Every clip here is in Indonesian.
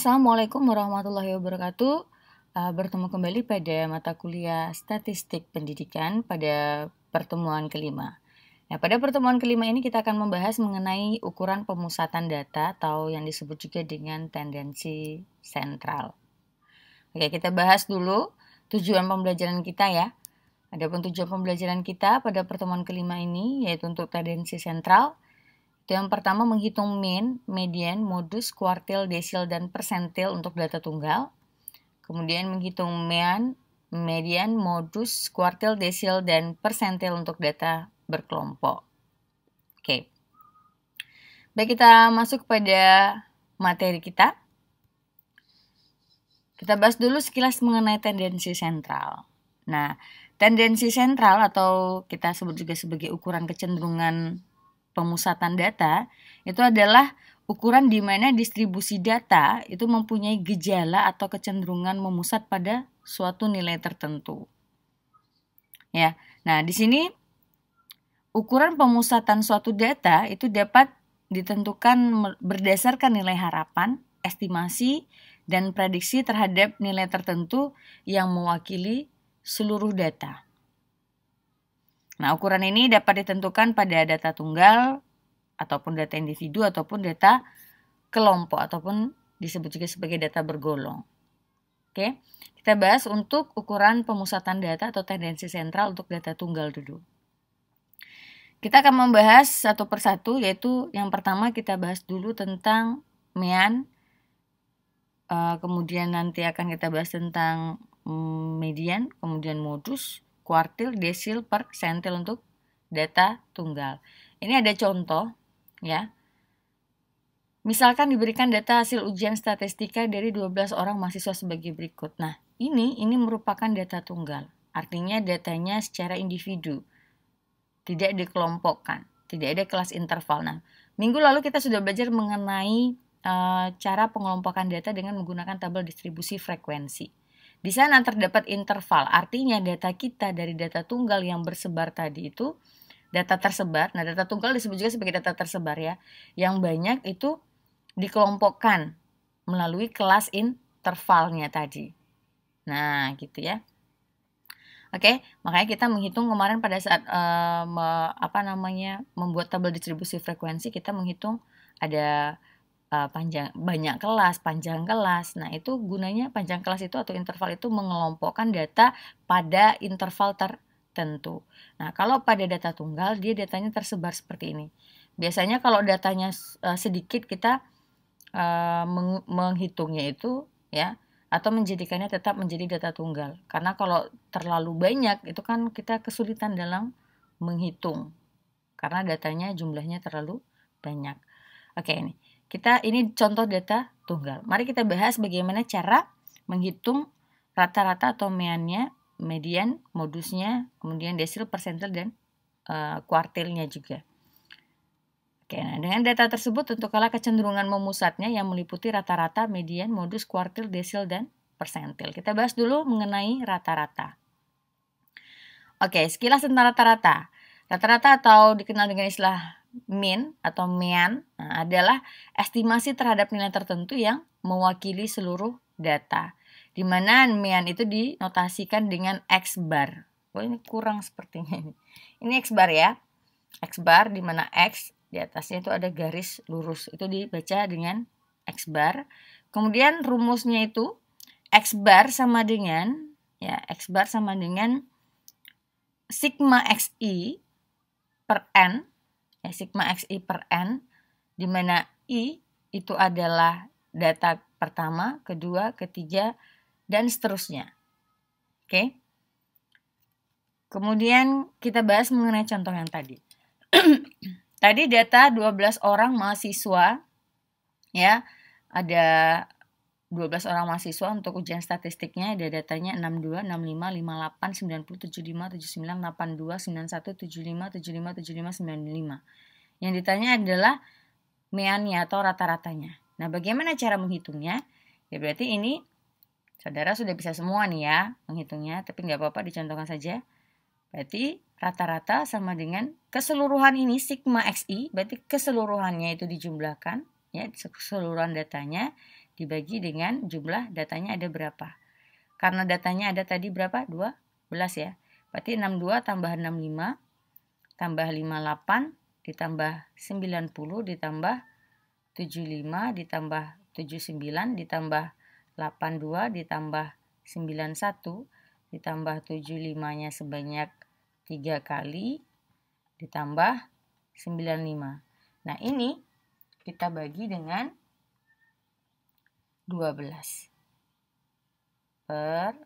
Assalamualaikum warahmatullahi wabarakatuh. Eh, bertemu kembali pada mata kuliah Statistik Pendidikan pada pertemuan kelima. Nah, pada pertemuan kelima ini kita akan membahas mengenai ukuran pemusatan data atau yang disebut juga dengan tendensi sentral. Oke, kita bahas dulu tujuan pembelajaran kita ya. Adapun tujuan pembelajaran kita pada pertemuan kelima ini yaitu untuk tendensi sentral, yang pertama menghitung mean, median, modus, kuartil, desil, dan persentil untuk data tunggal. Kemudian menghitung mean, median, modus, kuartil, desil, dan persentil untuk data berkelompok. Oke. Baik, kita masuk pada materi kita. Kita bahas dulu sekilas mengenai tendensi sentral. Nah, tendensi sentral atau kita sebut juga sebagai ukuran kecenderungan pemusatan data itu adalah ukuran di mana distribusi data itu mempunyai gejala atau kecenderungan memusat pada suatu nilai tertentu. Ya. Nah, di sini ukuran pemusatan suatu data itu dapat ditentukan berdasarkan nilai harapan, estimasi, dan prediksi terhadap nilai tertentu yang mewakili seluruh data. Nah, ukuran ini dapat ditentukan pada data tunggal ataupun data individu ataupun data kelompok ataupun disebut juga sebagai data bergolong. Oke, kita bahas untuk ukuran pemusatan data atau tendensi sentral untuk data tunggal dulu. Kita akan membahas satu persatu yaitu yang pertama kita bahas dulu tentang MEAN, eh, kemudian nanti akan kita bahas tentang mm, median, kemudian modus, kuartil, desil, per, sentil untuk data tunggal. Ini ada contoh ya. Misalkan diberikan data hasil ujian statistika dari 12 orang mahasiswa sebagai berikut. Nah, ini ini merupakan data tunggal. Artinya datanya secara individu. Tidak dikelompokkan, tidak ada kelas interval. Nah, minggu lalu kita sudah belajar mengenai e, cara pengelompokan data dengan menggunakan tabel distribusi frekuensi. Di sana terdapat interval, artinya data kita dari data tunggal yang bersebar tadi itu data tersebar. Nah, data tunggal disebut juga sebagai data tersebar ya. Yang banyak itu dikelompokkan melalui kelas intervalnya tadi. Nah, gitu ya. Oke, makanya kita menghitung kemarin pada saat uh, apa namanya membuat tabel distribusi frekuensi kita menghitung ada Eh, panjang banyak kelas, panjang kelas. Nah, itu gunanya panjang kelas itu atau interval itu mengelompokkan data pada interval tertentu. Nah, kalau pada data tunggal dia datanya tersebar seperti ini. Biasanya kalau datanya eh, sedikit kita eh, menghitungnya itu ya atau menjadikannya tetap menjadi data tunggal. Karena kalau terlalu banyak itu kan kita kesulitan dalam menghitung karena datanya jumlahnya terlalu banyak. Oke ini. Kita ini contoh data tunggal. Mari kita bahas bagaimana cara menghitung rata-rata atau meannya, median, modusnya, kemudian desil, persentil dan uh, kuartilnya juga. Oke, nah dengan data tersebut tentukanlah kecenderungan memusatnya yang meliputi rata-rata, median, modus, kuartil, desil, dan persentil. Kita bahas dulu mengenai rata-rata. Oke, sekilas tentang rata-rata. Rata-rata atau dikenal dengan istilah min atau mean nah, adalah estimasi terhadap nilai tertentu yang mewakili seluruh data. Di mana mean itu dinotasikan dengan x bar. Oh ini kurang sepertinya ini. Ini x bar ya. X bar di mana x di atasnya itu ada garis lurus. Itu dibaca dengan x bar. Kemudian rumusnya itu x bar sama dengan ya x bar sama dengan sigma xi per n ya, sigma xi per n, di mana i itu adalah data pertama, kedua, ketiga, dan seterusnya. Oke. Kemudian kita bahas mengenai contoh yang tadi. tadi data 12 orang mahasiswa ya, ada 12 orang mahasiswa untuk ujian statistiknya ada datanya 62, 65, 58, 90, 75, 79, 82, 91, 75, 75, 75, 95. Yang ditanya adalah meannya atau rata-ratanya. Nah, bagaimana cara menghitungnya? Ya berarti ini saudara sudah bisa semua nih ya menghitungnya, tapi nggak apa-apa dicontohkan saja. Berarti rata-rata sama dengan keseluruhan ini sigma xi, berarti keseluruhannya itu dijumlahkan, ya keseluruhan datanya dibagi dengan jumlah datanya ada berapa. Karena datanya ada tadi berapa? 12 ya. Berarti 62 tambah 65 tambah 58 ditambah 90 ditambah 75 ditambah 79 ditambah 82 ditambah 91 ditambah 75-nya sebanyak 3 kali ditambah 95. Nah, ini kita bagi dengan 12 per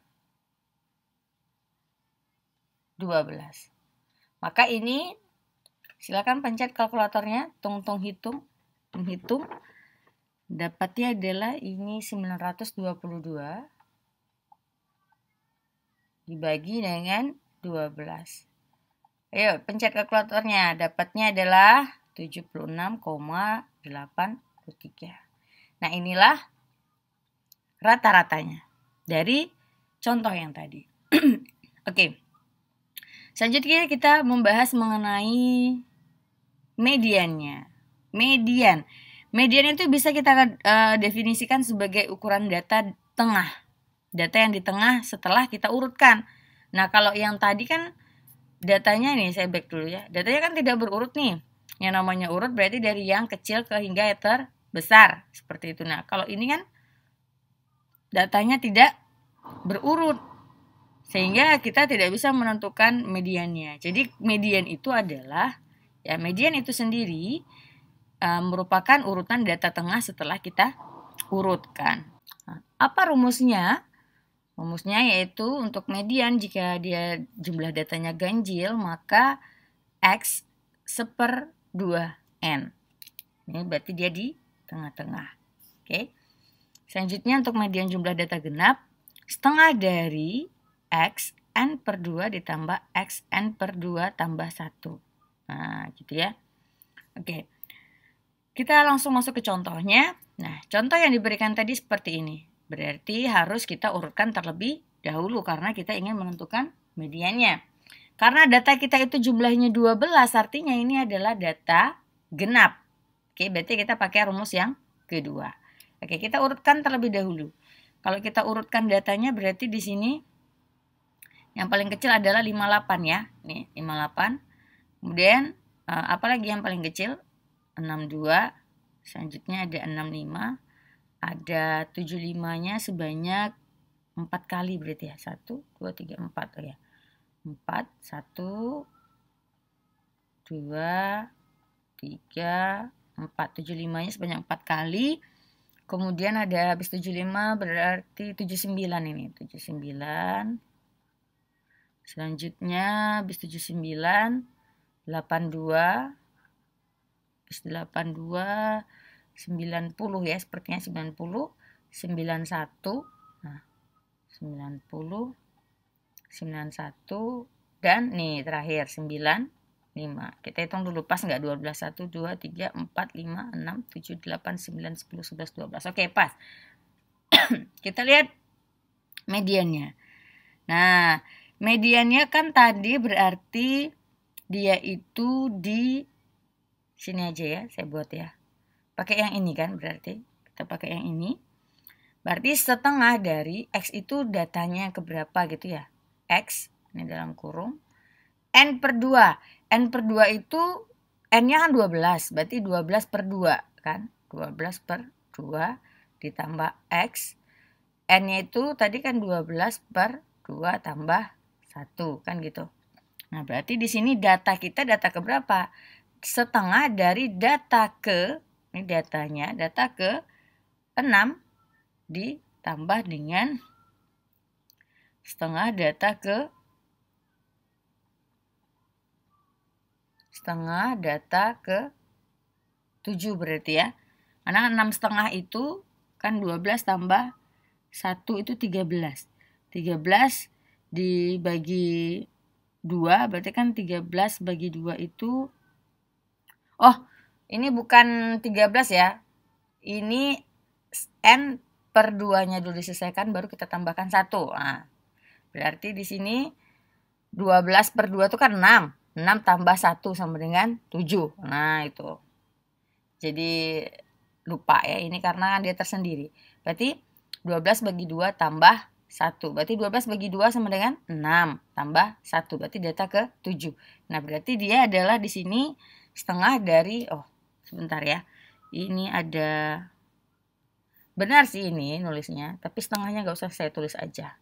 12 maka ini silakan pencet kalkulatornya tung-tung hitung menghitung dapatnya adalah ini 922 dibagi dengan 12. Ayo, pencet kalkulatornya. Dapatnya adalah 76,83. Nah, inilah rata-ratanya dari contoh yang tadi. Oke. Okay. Selanjutnya kita membahas mengenai mediannya. Median. Median itu bisa kita uh, definisikan sebagai ukuran data tengah. Data yang di tengah setelah kita urutkan. Nah, kalau yang tadi kan datanya ini saya back dulu ya. Datanya kan tidak berurut nih. Yang namanya urut berarti dari yang kecil ke hingga yang terbesar seperti itu. Nah, kalau ini kan datanya tidak berurut sehingga kita tidak bisa menentukan mediannya. Jadi median itu adalah ya median itu sendiri e, merupakan urutan data tengah setelah kita urutkan. Nah, apa rumusnya? Rumusnya yaitu untuk median jika dia jumlah datanya ganjil maka x seper 2n. Ini berarti dia di tengah-tengah. Oke. Okay? Selanjutnya untuk median jumlah data genap, setengah dari X N per 2 ditambah X N per 2 tambah 1. Nah, gitu ya. Oke, kita langsung masuk ke contohnya. Nah, contoh yang diberikan tadi seperti ini. Berarti harus kita urutkan terlebih dahulu karena kita ingin menentukan mediannya. Karena data kita itu jumlahnya 12, artinya ini adalah data genap. Oke, berarti kita pakai rumus yang kedua. Oke, kita urutkan terlebih dahulu. Kalau kita urutkan datanya berarti di sini yang paling kecil adalah 58 ya. Nih, 58. Kemudian eh, apalagi yang paling kecil? 62. Selanjutnya ada 65. Ada 75-nya sebanyak 4 kali berarti ya. 1 2 3 4 oh ya. 4 1 2 3 4 75-nya sebanyak 4 kali. Kemudian ada habis 75 berarti 79 ini. 79. Selanjutnya habis 79 82 habis 82 90 ya, sepertinya 90 91 nah 90 91 dan nih terakhir 9 5. Kita hitung dulu pas nggak? 12, 1, 2, 3, 4, 5, 6, 7, 8, 9, 10, 11, 12. Oke, okay, pas. kita lihat mediannya. Nah, mediannya kan tadi berarti dia itu di sini aja ya, saya buat ya. Pakai yang ini kan berarti. Kita pakai yang ini. Berarti setengah dari X itu datanya ke berapa gitu ya. X, ini dalam kurung N per 2. N per 2 itu N-nya kan 12. Berarti 12 per 2 kan. 12 per 2 ditambah X. N-nya itu tadi kan 12 per 2 tambah 1 kan gitu. Nah berarti di sini data kita data ke berapa? Setengah dari data ke, ini datanya, data ke 6 ditambah dengan setengah data ke setengah data ke 7 berarti ya. Karena 6 setengah itu kan 12 tambah 1 itu 13. 13 dibagi 2 berarti kan 13 bagi 2 itu Oh, ini bukan 13 ya. Ini n per 2-nya dulu diselesaikan baru kita tambahkan 1. Nah, berarti di sini 12 per 2 itu kan 6. 6 tambah 1 sama dengan 7. Nah, itu. Jadi lupa ya, ini karena dia tersendiri. Berarti 12 bagi 2 tambah 1. Berarti 12 bagi 2 sama dengan 6 tambah 1. Berarti data ke 7. Nah, berarti dia adalah di sini setengah dari, oh sebentar ya. Ini ada, benar sih ini nulisnya, tapi setengahnya gak usah saya tulis aja.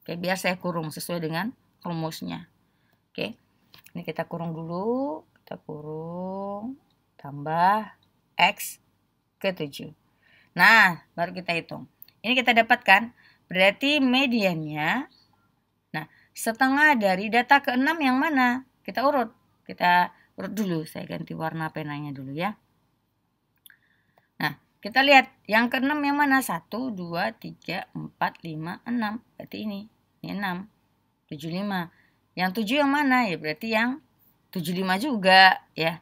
Oke, biar saya kurung sesuai dengan rumusnya. Oke, ini kita kurung dulu kita kurung tambah X ke 7 nah baru kita hitung ini kita dapatkan berarti mediannya nah setengah dari data ke-6 yang mana kita urut kita urut dulu saya ganti warna penanya dulu ya nah, kita lihat yang ke-6 yang mana 1 2 3 4 5 6 berarti ini ini 6 75 yang tujuh yang mana? Ya berarti yang 75 juga ya.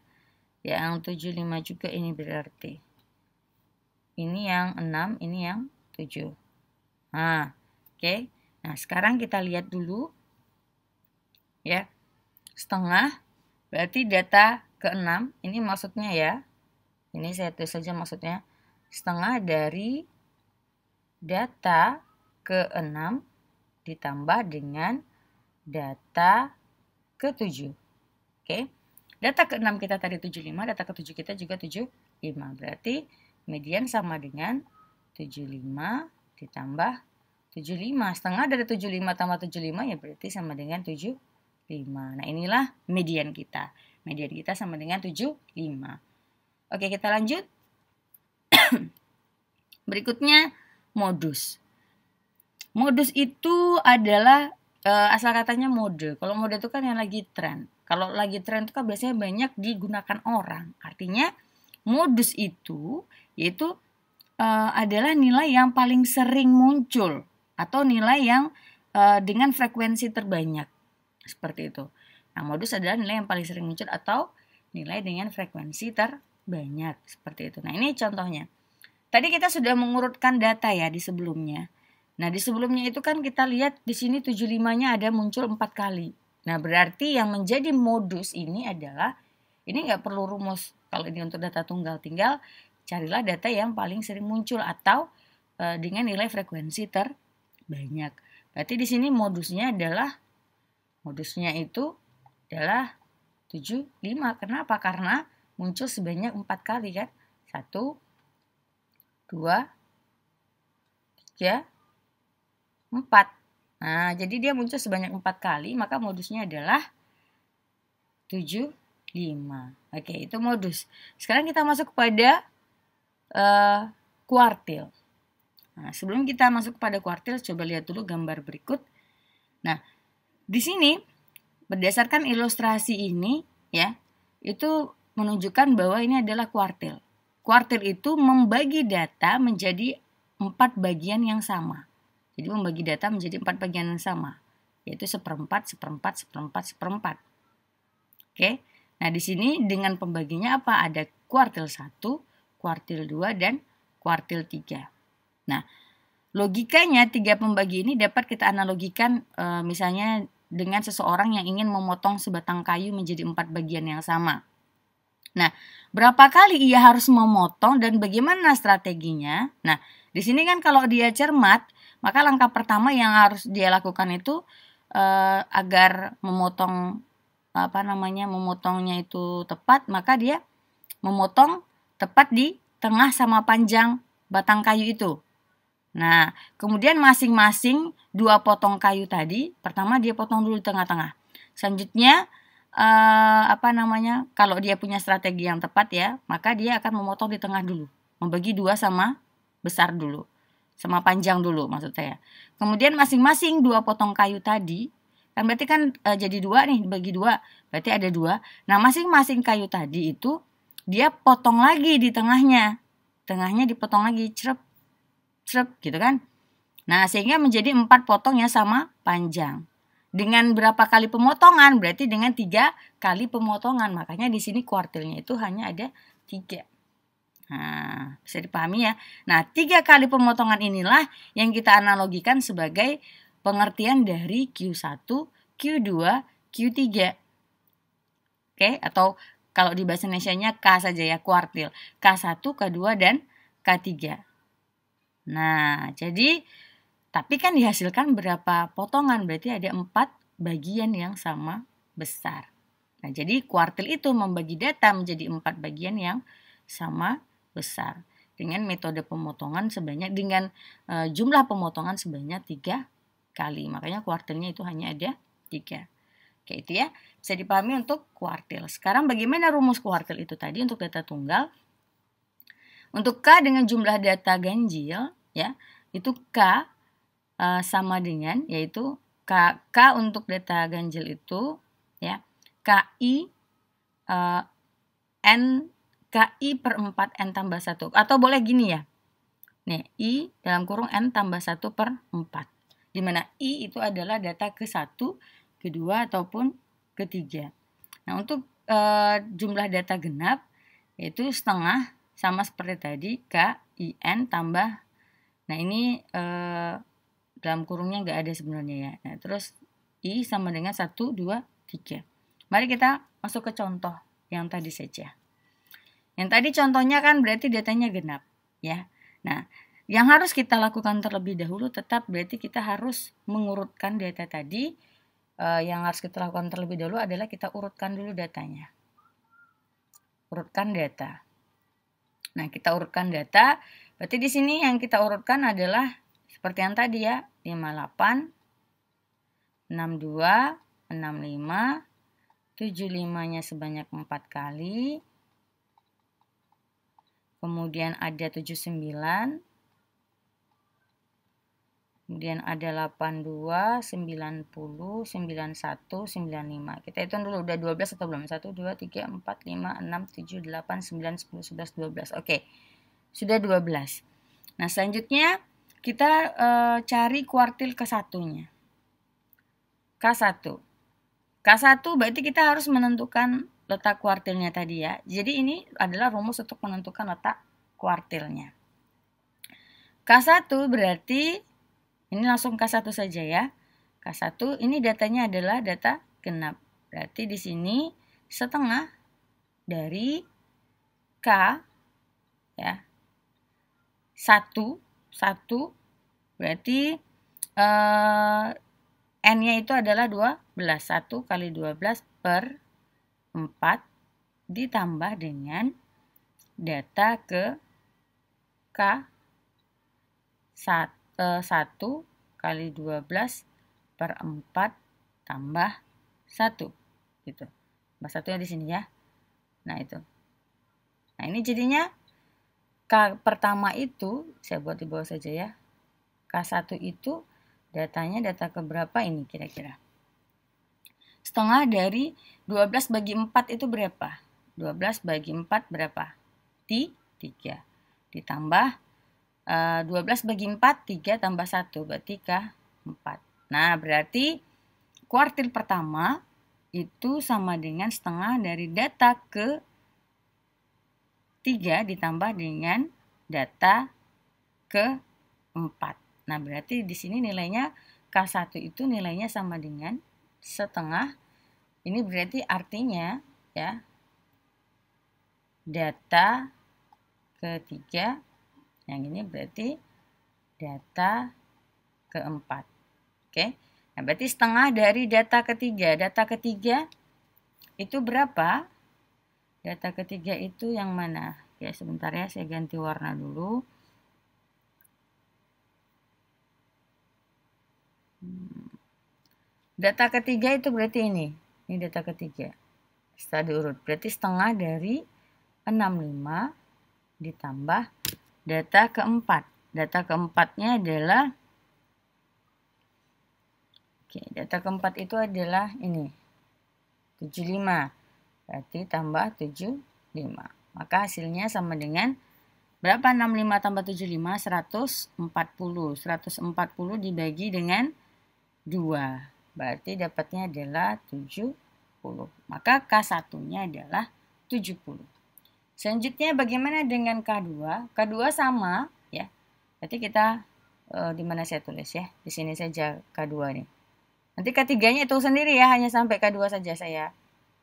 Yang 75 juga ini berarti. Ini yang 6, ini yang 7. Nah, oke. Okay. Nah, sekarang kita lihat dulu ya. Setengah berarti data ke-6 ini maksudnya ya. Ini saya tulis saja maksudnya setengah dari data ke-6 ditambah dengan data ke-7. Oke. Okay. Data ke-6 kita tadi 75, data ke-7 kita juga 75. Berarti median sama dengan 75 ditambah 75. Setengah dari 75 tambah 75 ya berarti sama dengan 75. Nah inilah median kita. Median kita sama dengan 75. Oke kita lanjut. Berikutnya modus. Modus itu adalah uh, asal katanya mode. Kalau mode itu kan yang lagi tren. Kalau lagi tren itu kan biasanya banyak digunakan orang. Artinya modus itu yaitu uh, adalah nilai yang paling sering muncul atau nilai yang uh, dengan frekuensi terbanyak seperti itu. Nah, modus adalah nilai yang paling sering muncul atau nilai dengan frekuensi terbanyak seperti itu. Nah, ini contohnya. Tadi kita sudah mengurutkan data ya di sebelumnya. Nah, di sebelumnya itu kan kita lihat di sini 75-nya ada muncul 4 kali. Nah, berarti yang menjadi modus ini adalah ini nggak perlu rumus. Kalau ini untuk data tunggal tinggal carilah data yang paling sering muncul atau e, dengan nilai frekuensi terbanyak. Berarti di sini modusnya adalah modusnya itu adalah 75. Kenapa? Karena muncul sebanyak 4 kali kan. 1 2 3 4. Nah, jadi dia muncul sebanyak 4 kali, maka modusnya adalah 7, 5. Oke, itu modus. Sekarang kita masuk kepada uh, kuartil. Nah, sebelum kita masuk kepada kuartil, coba lihat dulu gambar berikut. Nah, di sini berdasarkan ilustrasi ini ya, itu menunjukkan bahwa ini adalah kuartil. Kuartil itu membagi data menjadi empat bagian yang sama. Jadi membagi data menjadi empat bagian yang sama, yaitu seperempat, seperempat, seperempat, seperempat. Oke, nah di sini dengan pembaginya apa? Ada kuartil 1, kuartil 2, dan kuartil 3. Nah, logikanya tiga pembagi ini dapat kita analogikan e, misalnya dengan seseorang yang ingin memotong sebatang kayu menjadi empat bagian yang sama. Nah, berapa kali ia harus memotong dan bagaimana strateginya? Nah, di sini kan kalau dia cermat, maka langkah pertama yang harus dia lakukan itu uh, agar memotong apa namanya memotongnya itu tepat, maka dia memotong tepat di tengah sama panjang batang kayu itu. Nah, kemudian masing-masing dua potong kayu tadi, pertama dia potong dulu di tengah-tengah. Selanjutnya uh, apa namanya? Kalau dia punya strategi yang tepat ya, maka dia akan memotong di tengah dulu, membagi dua sama besar dulu sama panjang dulu maksud saya. Kemudian masing-masing dua potong kayu tadi kan berarti kan e, jadi dua nih bagi dua berarti ada dua. Nah masing-masing kayu tadi itu dia potong lagi di tengahnya, tengahnya dipotong lagi cerep cerep gitu kan. Nah sehingga menjadi empat potong ya sama panjang dengan berapa kali pemotongan berarti dengan tiga kali pemotongan makanya di sini kuartilnya itu hanya ada tiga Nah, bisa dipahami ya. Nah, tiga kali pemotongan inilah yang kita analogikan sebagai pengertian dari Q1, Q2, Q3. Oke, atau kalau di bahasa Indonesia-nya K saja ya, kuartil. K1, K2, dan K3. Nah, jadi tapi kan dihasilkan berapa potongan, berarti ada empat bagian yang sama besar. Nah, jadi kuartil itu membagi data menjadi empat bagian yang sama besar dengan metode pemotongan sebanyak dengan e, jumlah pemotongan sebanyak tiga kali. Makanya kuartilnya itu hanya ada tiga. Oke, itu ya bisa dipahami untuk kuartil. Sekarang bagaimana rumus kuartil itu tadi untuk data tunggal? Untuk K dengan jumlah data ganjil, ya, itu K e, sama dengan, yaitu K, K untuk data ganjil itu, ya, KI e, eh, N KI per 4 N tambah 1. Atau boleh gini ya. Nih, I dalam kurung N tambah 1 per 4. Dimana I itu adalah data ke-1, ke-2, ataupun ke-3. Nah, untuk e, jumlah data genap, yaitu setengah sama seperti tadi, k, i, n tambah. Nah, ini e, dalam kurungnya nggak ada sebenarnya ya. Nah, terus I sama dengan 1, 2, 3. Mari kita masuk ke contoh yang tadi saja. Yang tadi contohnya kan berarti datanya genap, ya. Nah, yang harus kita lakukan terlebih dahulu tetap berarti kita harus mengurutkan data tadi. E, yang harus kita lakukan terlebih dahulu adalah kita urutkan dulu datanya. Urutkan data. Nah, kita urutkan data. Berarti di sini yang kita urutkan adalah seperti yang tadi ya, 58 62 65 75-nya sebanyak 4 kali, kemudian ada 79, kemudian ada 82, 90, 91, 95. Kita hitung dulu udah 12 atau belum? 1 2 3 4 5 6 7 8 9 10 11 12. Oke. Sudah 12. Nah, selanjutnya kita e, cari kuartil ke satunya. K1. K1 berarti kita harus menentukan letak kuartilnya tadi ya. Jadi ini adalah rumus untuk menentukan letak kuartilnya. K1 berarti, ini langsung K1 saja ya. K1 ini datanya adalah data genap. Berarti di sini setengah dari K ya. 1 1 berarti eh, n-nya itu adalah 12. 1 kali 12 per 4 ditambah dengan data ke K 1 eh, kali 12 per 4 tambah 1 gitu. Tambah satunya di sini ya. Nah, itu. Nah, ini jadinya K pertama itu saya buat di bawah saja ya. K1 itu datanya data ke berapa ini kira-kira? setengah dari 12 bagi 4 itu berapa? 12 bagi 4 berapa? T, 3. Ditambah uh, eh, 12 bagi 4, 3 tambah 1, berarti K, 4. Nah, berarti kuartil pertama itu sama dengan setengah dari data ke 3 ditambah dengan data ke 4. Nah, berarti di sini nilainya K1 itu nilainya sama dengan setengah ini berarti artinya ya data ketiga yang ini berarti data keempat oke nah berarti setengah dari data ketiga data ketiga itu berapa data ketiga itu yang mana ya sebentar ya saya ganti warna dulu hmm. Data ketiga itu berarti ini. Ini data ketiga. Setelah diurut. Berarti setengah dari 65 ditambah data keempat. Data keempatnya adalah Oke, data keempat itu adalah ini. 75. Berarti tambah 75. Maka hasilnya sama dengan berapa 65 tambah 75 140. 140 dibagi dengan 2. Berarti dapatnya adalah 70. Maka K1-nya adalah 70. Selanjutnya bagaimana dengan K2? K2 sama ya. Berarti kita e, di mana saya tulis ya? Di sini saja K2 nih. Nanti ketiganya itu sendiri ya, hanya sampai K2 saja saya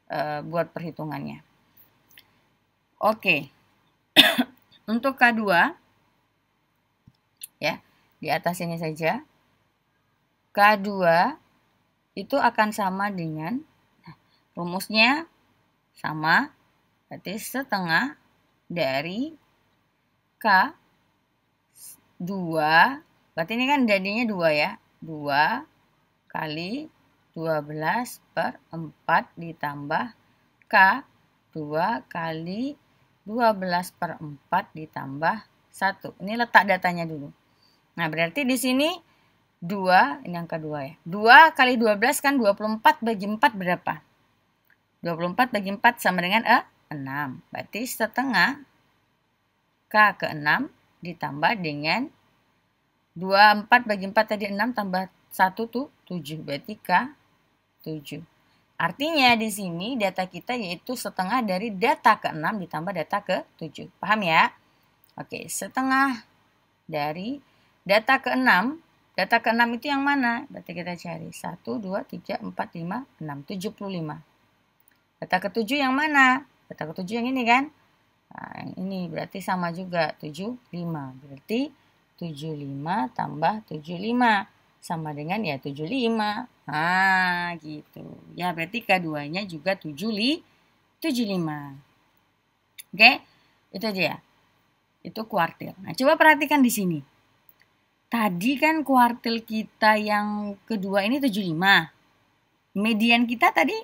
e, buat perhitungannya. Oke. Untuk K2 ya, di atas ini saja. K2 itu akan sama dengan nah, rumusnya sama berarti setengah dari K 2 berarti ini kan jadinya 2 ya 2 kali 12 per 4 ditambah K 2 kali 12 per 4 ditambah 1 ini letak datanya dulu nah berarti di sini 2, ini angka 2 ya. 2 kali 12 kan 24 bagi 4 berapa? 24 bagi 4 sama dengan e, eh, 6. Berarti setengah K ke 6 ditambah dengan 24 bagi 4 tadi 6 tambah 1 tuh 7. Berarti K 7. Artinya di sini data kita yaitu setengah dari data ke 6 ditambah data ke 7. Paham ya? Oke, setengah dari data ke 6 Data ke-6 itu yang mana? Berarti kita cari 1, 2, 3, 4, 5, 6, 75. Data ke-7 yang mana? Data ke-7 yang ini kan? Nah, yang ini berarti sama juga 75. Berarti 75 tambah 75 sama dengan ya 75. Ah, gitu. Ya, berarti keduanya juga 75. 75. Oke, Okay? itu aja ya. Itu kuartil. Nah, coba perhatikan di sini. Tadi kan kuartil kita yang kedua ini 75. Median kita tadi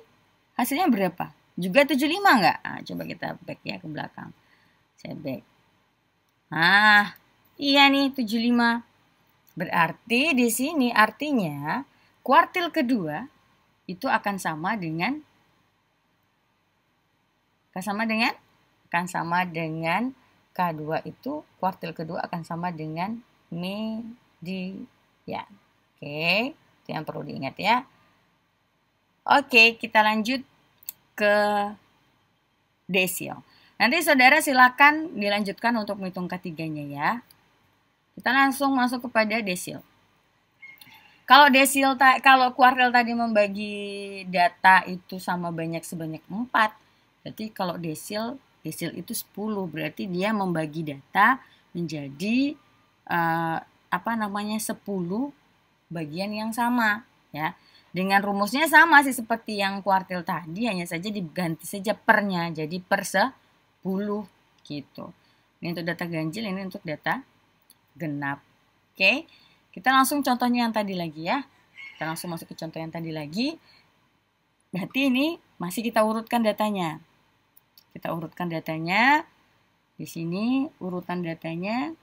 hasilnya berapa? Juga 75 nggak? Nah, coba kita back ya ke belakang. Saya back. Ah, iya nih 75. Berarti di sini artinya kuartil kedua itu akan sama dengan akan sama dengan akan sama dengan K2 itu kuartil kedua akan sama dengan ya Oke, itu yang perlu diingat ya. Oke, kita lanjut ke desil. Nanti saudara silakan dilanjutkan untuk menghitung ketiganya ya. Kita langsung masuk kepada desil. Kalau desil kalau kuartil tadi membagi data itu sama banyak sebanyak 4, berarti kalau desil desil itu 10 berarti dia membagi data menjadi Eh, apa namanya 10 bagian yang sama ya. Dengan rumusnya sama sih seperti yang kuartil tadi hanya saja diganti saja pernya jadi per 10 gitu. Ini untuk data ganjil, ini untuk data genap. Oke. Kita langsung contohnya yang tadi lagi ya. Kita langsung masuk ke contoh yang tadi lagi. Berarti ini masih kita urutkan datanya. Kita urutkan datanya. Di sini urutan datanya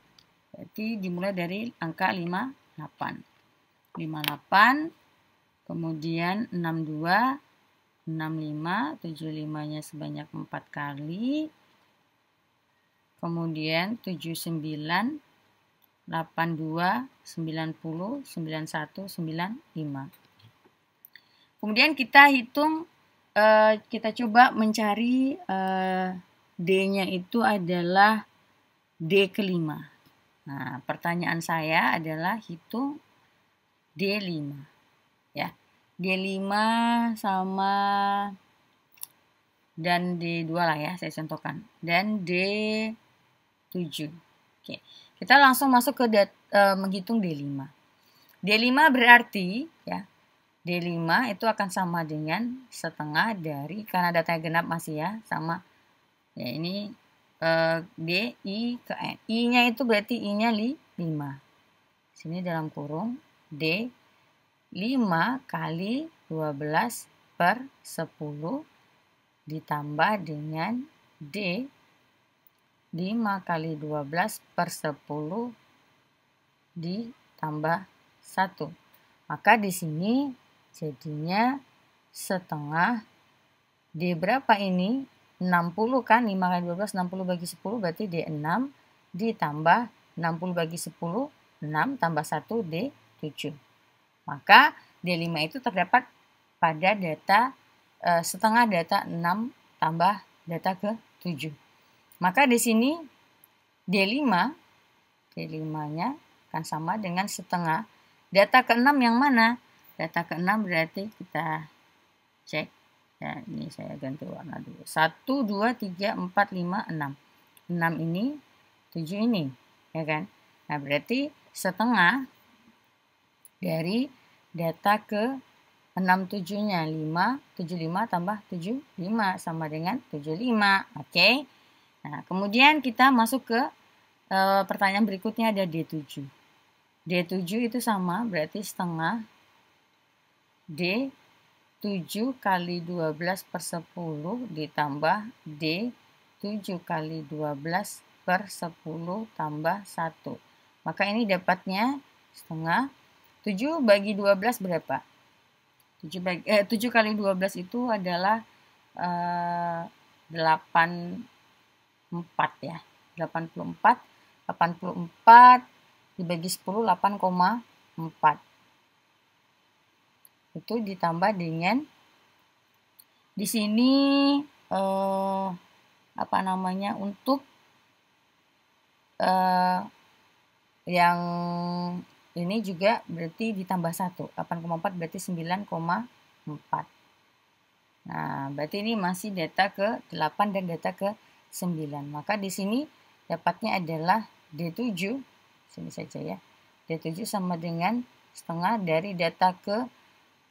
Berarti dimulai dari angka 58. 58, kemudian 62, 65, 75-nya sebanyak 4 kali. Kemudian 79, 82, 90, 91, 95. Kemudian kita hitung, eh, kita coba mencari eh, D-nya itu adalah D kelima. Nah, pertanyaan saya adalah hitung D5. Ya. D5 sama dan D2 lah ya, saya contohkan. Dan D7. Oke. Kita langsung masuk ke dat, e, menghitung D5. D5 berarti ya, D5 itu akan sama dengan setengah dari karena datanya genap masih ya, sama ya ini e, eh, B I ke N I-nya itu berarti I-nya li, 5 sini dalam kurung D 5 kali 12 per 10 ditambah dengan D 5 kali 12 per 10 ditambah 1. Maka di sini jadinya setengah D berapa ini? 60 kan 5 kali 12 60 bagi 10 berarti D6 ditambah 60 bagi 10 6 tambah 1 D7 maka D5 itu terdapat pada data e, setengah data 6 tambah data ke 7 maka di sini D5 D5 nya akan sama dengan setengah data ke-6 yang mana data ke-6 berarti kita cek Nah, ini saya ganti warna dulu satu dua tiga empat lima enam enam ini tujuh ini ya kan nah berarti setengah dari data ke enam tujuhnya nya tujuh lima tambah tujuh lima sama dengan lima oke nah kemudian kita masuk ke e, pertanyaan berikutnya ada D7 D7 itu sama berarti setengah D 7 kali 12 per 10 ditambah D 7 kali 12 per 10 tambah 1. Maka ini dapatnya setengah. 7 bagi 12 berapa? 7, bagi, eh, 7 kali 12 itu adalah eh, 84 ya. 84. 84 dibagi 10 8,4 itu ditambah dengan di sini eh, apa namanya untuk eh, yang ini juga berarti ditambah 1 8,4 berarti 9,4 nah berarti ini masih data ke 8 dan data ke 9 maka di sini dapatnya adalah D7 sini saja ya D7 sama dengan setengah dari data ke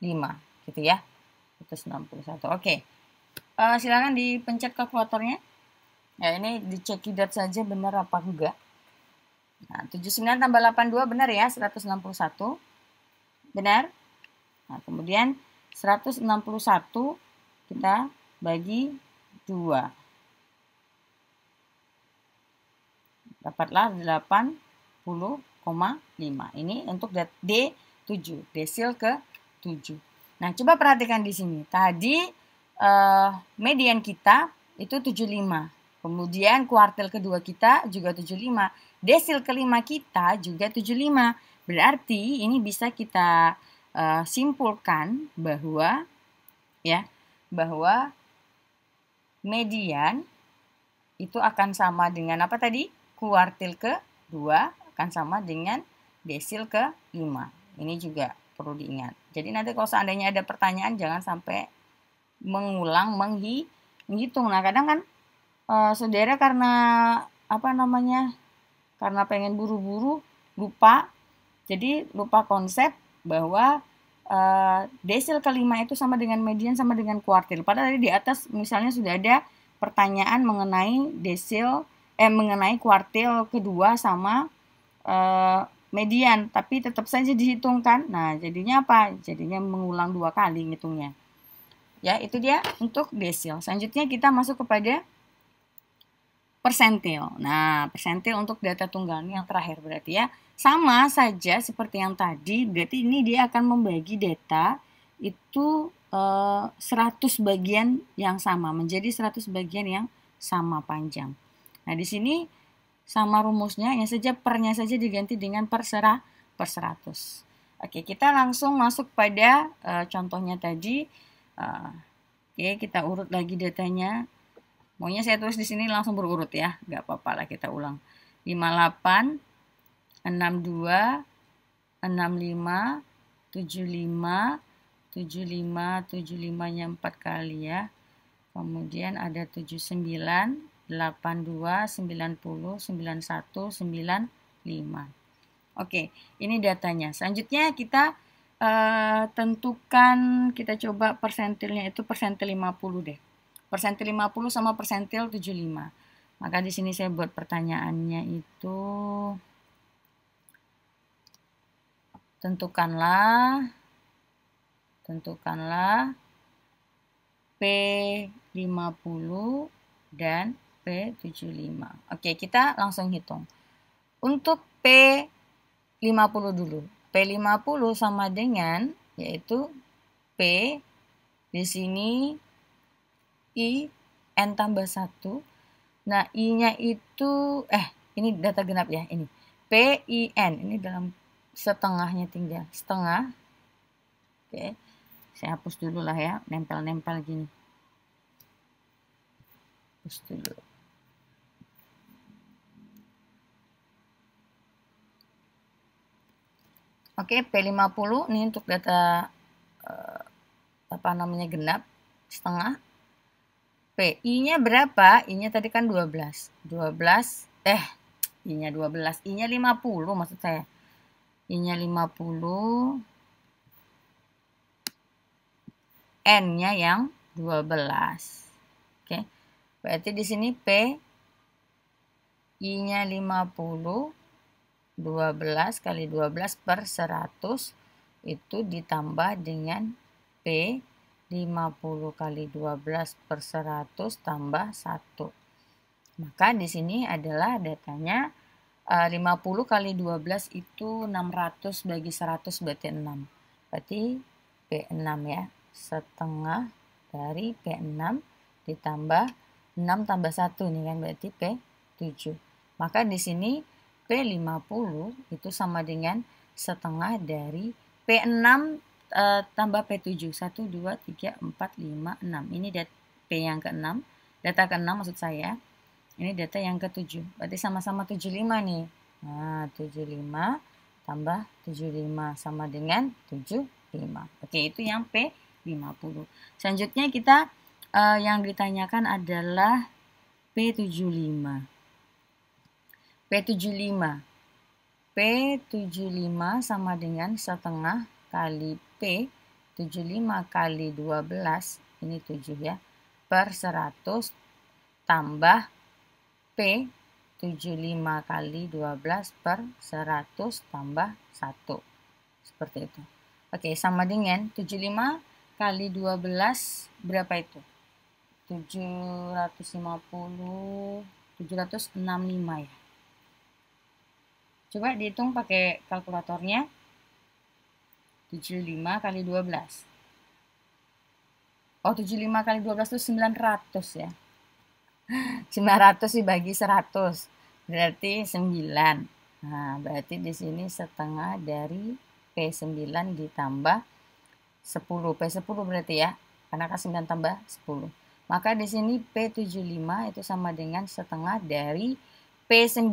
5 gitu ya 161 oke okay. uh, eh, silahkan dipencet kalkulatornya ya ini dicekidot saja benar apa enggak nah 79 tambah 82 benar ya 161 benar nah kemudian 161 kita bagi 2 dapatlah 80,5 ini untuk D7 desil ke 7. Nah, coba perhatikan di sini. Tadi eh, median kita itu 75. Kemudian kuartil kedua kita juga 75. Desil kelima kita juga 75. Berarti ini bisa kita eh, simpulkan bahwa ya, bahwa median itu akan sama dengan apa tadi? Kuartil ke ke-2 akan sama dengan desil ke 5. Ini juga perlu diingat. Jadi nanti kalau seandainya ada pertanyaan jangan sampai mengulang, menghi, menghitung. Nah kadang kan uh, saudara karena apa namanya karena pengen buru-buru lupa, jadi lupa konsep bahwa uh, desil kelima itu sama dengan median sama dengan kuartil. Padahal tadi di atas misalnya sudah ada pertanyaan mengenai desil eh mengenai kuartil kedua sama uh, median, tapi tetap saja dihitung kan. Nah, jadinya apa? Jadinya mengulang dua kali ngitungnya. Ya, itu dia untuk desil. Selanjutnya kita masuk kepada persentil. Nah, persentil untuk data tunggal ini yang terakhir berarti ya. Sama saja seperti yang tadi, berarti ini dia akan membagi data itu eh, 100 bagian yang sama, menjadi 100 bagian yang sama panjang. Nah, di sini sama rumusnya yang saja pernya saja diganti dengan per serah per 100. Oke, kita langsung masuk pada uh, contohnya tadi. Uh, oke, kita urut lagi datanya. Maunya saya tulis di sini langsung berurut ya, nggak apa-apa lah kita ulang. 58, 62, 65, 75, 75, 75-nya 4 kali ya. Kemudian ada 79, 82 90 91 95. Oke, ini datanya. Selanjutnya kita Uh, tentukan kita coba persentilnya itu persentil 50 deh. Persentil 50 sama persentil 75. Maka di sini saya buat pertanyaannya itu tentukanlah tentukanlah P 50 dan P75. Oke, kita langsung hitung. Untuk P50 dulu. P50 sama dengan yaitu P di sini I N tambah 1. Nah, I-nya itu eh ini data genap ya, ini. P I N ini dalam setengahnya tinggal setengah. Oke. Saya hapus dulu lah ya, nempel-nempel gini. Hapus dulu. Oke, P50 ini untuk data eh, apa namanya genap setengah. P I-nya berapa? I-nya tadi kan 12. 12 eh I-nya 12, I-nya 50 maksud saya. I-nya 50 N-nya yang 12. Oke. Berarti di sini P I-nya 50 12 kali 12 per 100 itu ditambah dengan P 50 kali 12 per 100 tambah 1. Maka di sini adalah datanya 50 eh, kali 12 itu 600 bagi 100 berarti 6. Berarti P6 ya, setengah dari P6 ditambah 6 tambah 1 ini kan berarti P7. Maka di sini P50 itu sama dengan setengah dari P6 uh, eh, tambah P7. 1, 2, 3, 4, 5, 6. Ini data P yang ke-6. Data ke-6 maksud saya. Ini data yang ke-7. Berarti sama-sama 75 nih. Nah, 75 tambah 75 sama dengan 75. Oke, itu yang P50. Selanjutnya kita uh, yang ditanyakan adalah P75. P75. P75 sama dengan setengah kali P 75 kali 12 ini 7 ya per 100 tambah P 75 kali 12 per 100 tambah 1 seperti itu Oke sama dengan 75 kali 12 berapa itu 750 765 ya Coba dihitung pakai kalkulatornya. 75 kali 12. Oh, 75 kali 12 itu 900 ya. 900 dibagi 100. Berarti 9. Nah, berarti di sini setengah dari P9 ditambah 10. P10 berarti ya. Karena kan 9 tambah 10. Maka di sini P75 itu sama dengan setengah dari P9.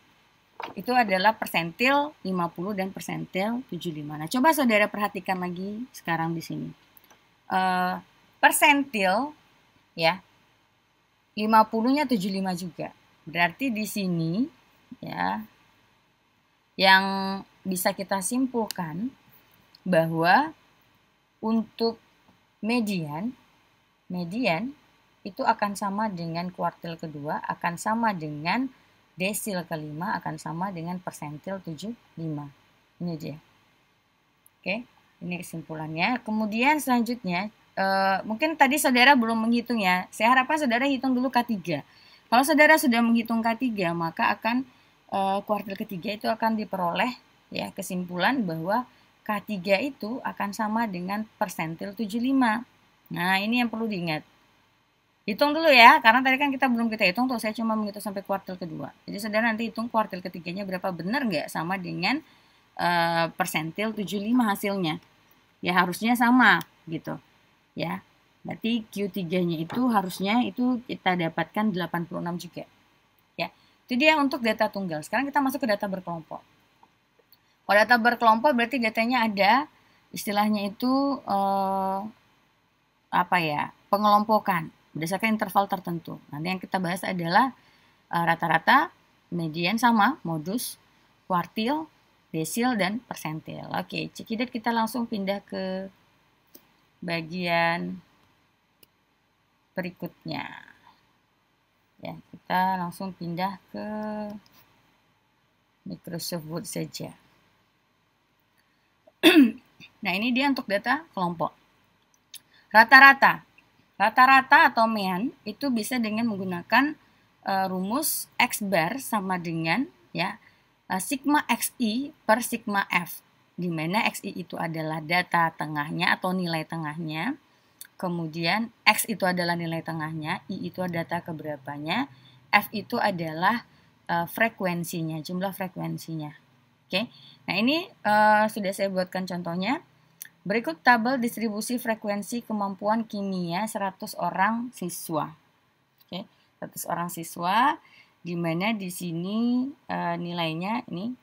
itu adalah persentil 50 dan persentil 75. Nah, coba saudara perhatikan lagi sekarang di sini. Uh, persentil ya 50-nya 75 juga. Berarti di sini ya yang bisa kita simpulkan bahwa untuk median median itu akan sama dengan kuartil kedua akan sama dengan desil kelima akan sama dengan persentil 75. Ini dia. Ya. Oke, ini kesimpulannya. Kemudian selanjutnya, e, mungkin tadi saudara belum menghitung ya. Saya harapkan saudara hitung dulu K3. Kalau saudara sudah menghitung K3, maka akan e, kuartil ketiga itu akan diperoleh ya kesimpulan bahwa K3 itu akan sama dengan persentil 75. Nah, ini yang perlu diingat. Hitung dulu ya, karena tadi kan kita belum kita hitung tuh, saya cuma menghitung sampai kuartil kedua. Jadi saudara nanti hitung kuartil ketiganya berapa benar nggak sama dengan uh, persentil 75 hasilnya. Ya harusnya sama gitu. Ya. Berarti Q3-nya itu harusnya itu kita dapatkan 86 juga. Ya. Itu dia untuk data tunggal. Sekarang kita masuk ke data berkelompok. Kalau data berkelompok berarti datanya ada istilahnya itu eh, apa ya? pengelompokan berdasarkan interval tertentu. Nanti yang kita bahas adalah eh, rata-rata, uh, median sama, modus, kuartil, desil, dan persentil. Oke, okay, cekidot kita langsung pindah ke bagian berikutnya. Ya, kita langsung pindah ke Microsoft Word saja. nah, ini dia untuk data kelompok. Rata-rata Rata-rata atau mean itu bisa dengan menggunakan uh, rumus X bar sama dengan ya uh, sigma XI per sigma F di mana XI itu adalah data tengahnya atau nilai tengahnya. Kemudian X itu adalah nilai tengahnya, I itu adalah data keberapanya, F itu adalah uh, frekuensinya, jumlah frekuensinya. Oke. Okay? Nah, ini uh, sudah saya buatkan contohnya. Berikut tabel distribusi frekuensi kemampuan kimia 100 orang siswa. Oke, 100 orang siswa di mana di sini e, nilainya ini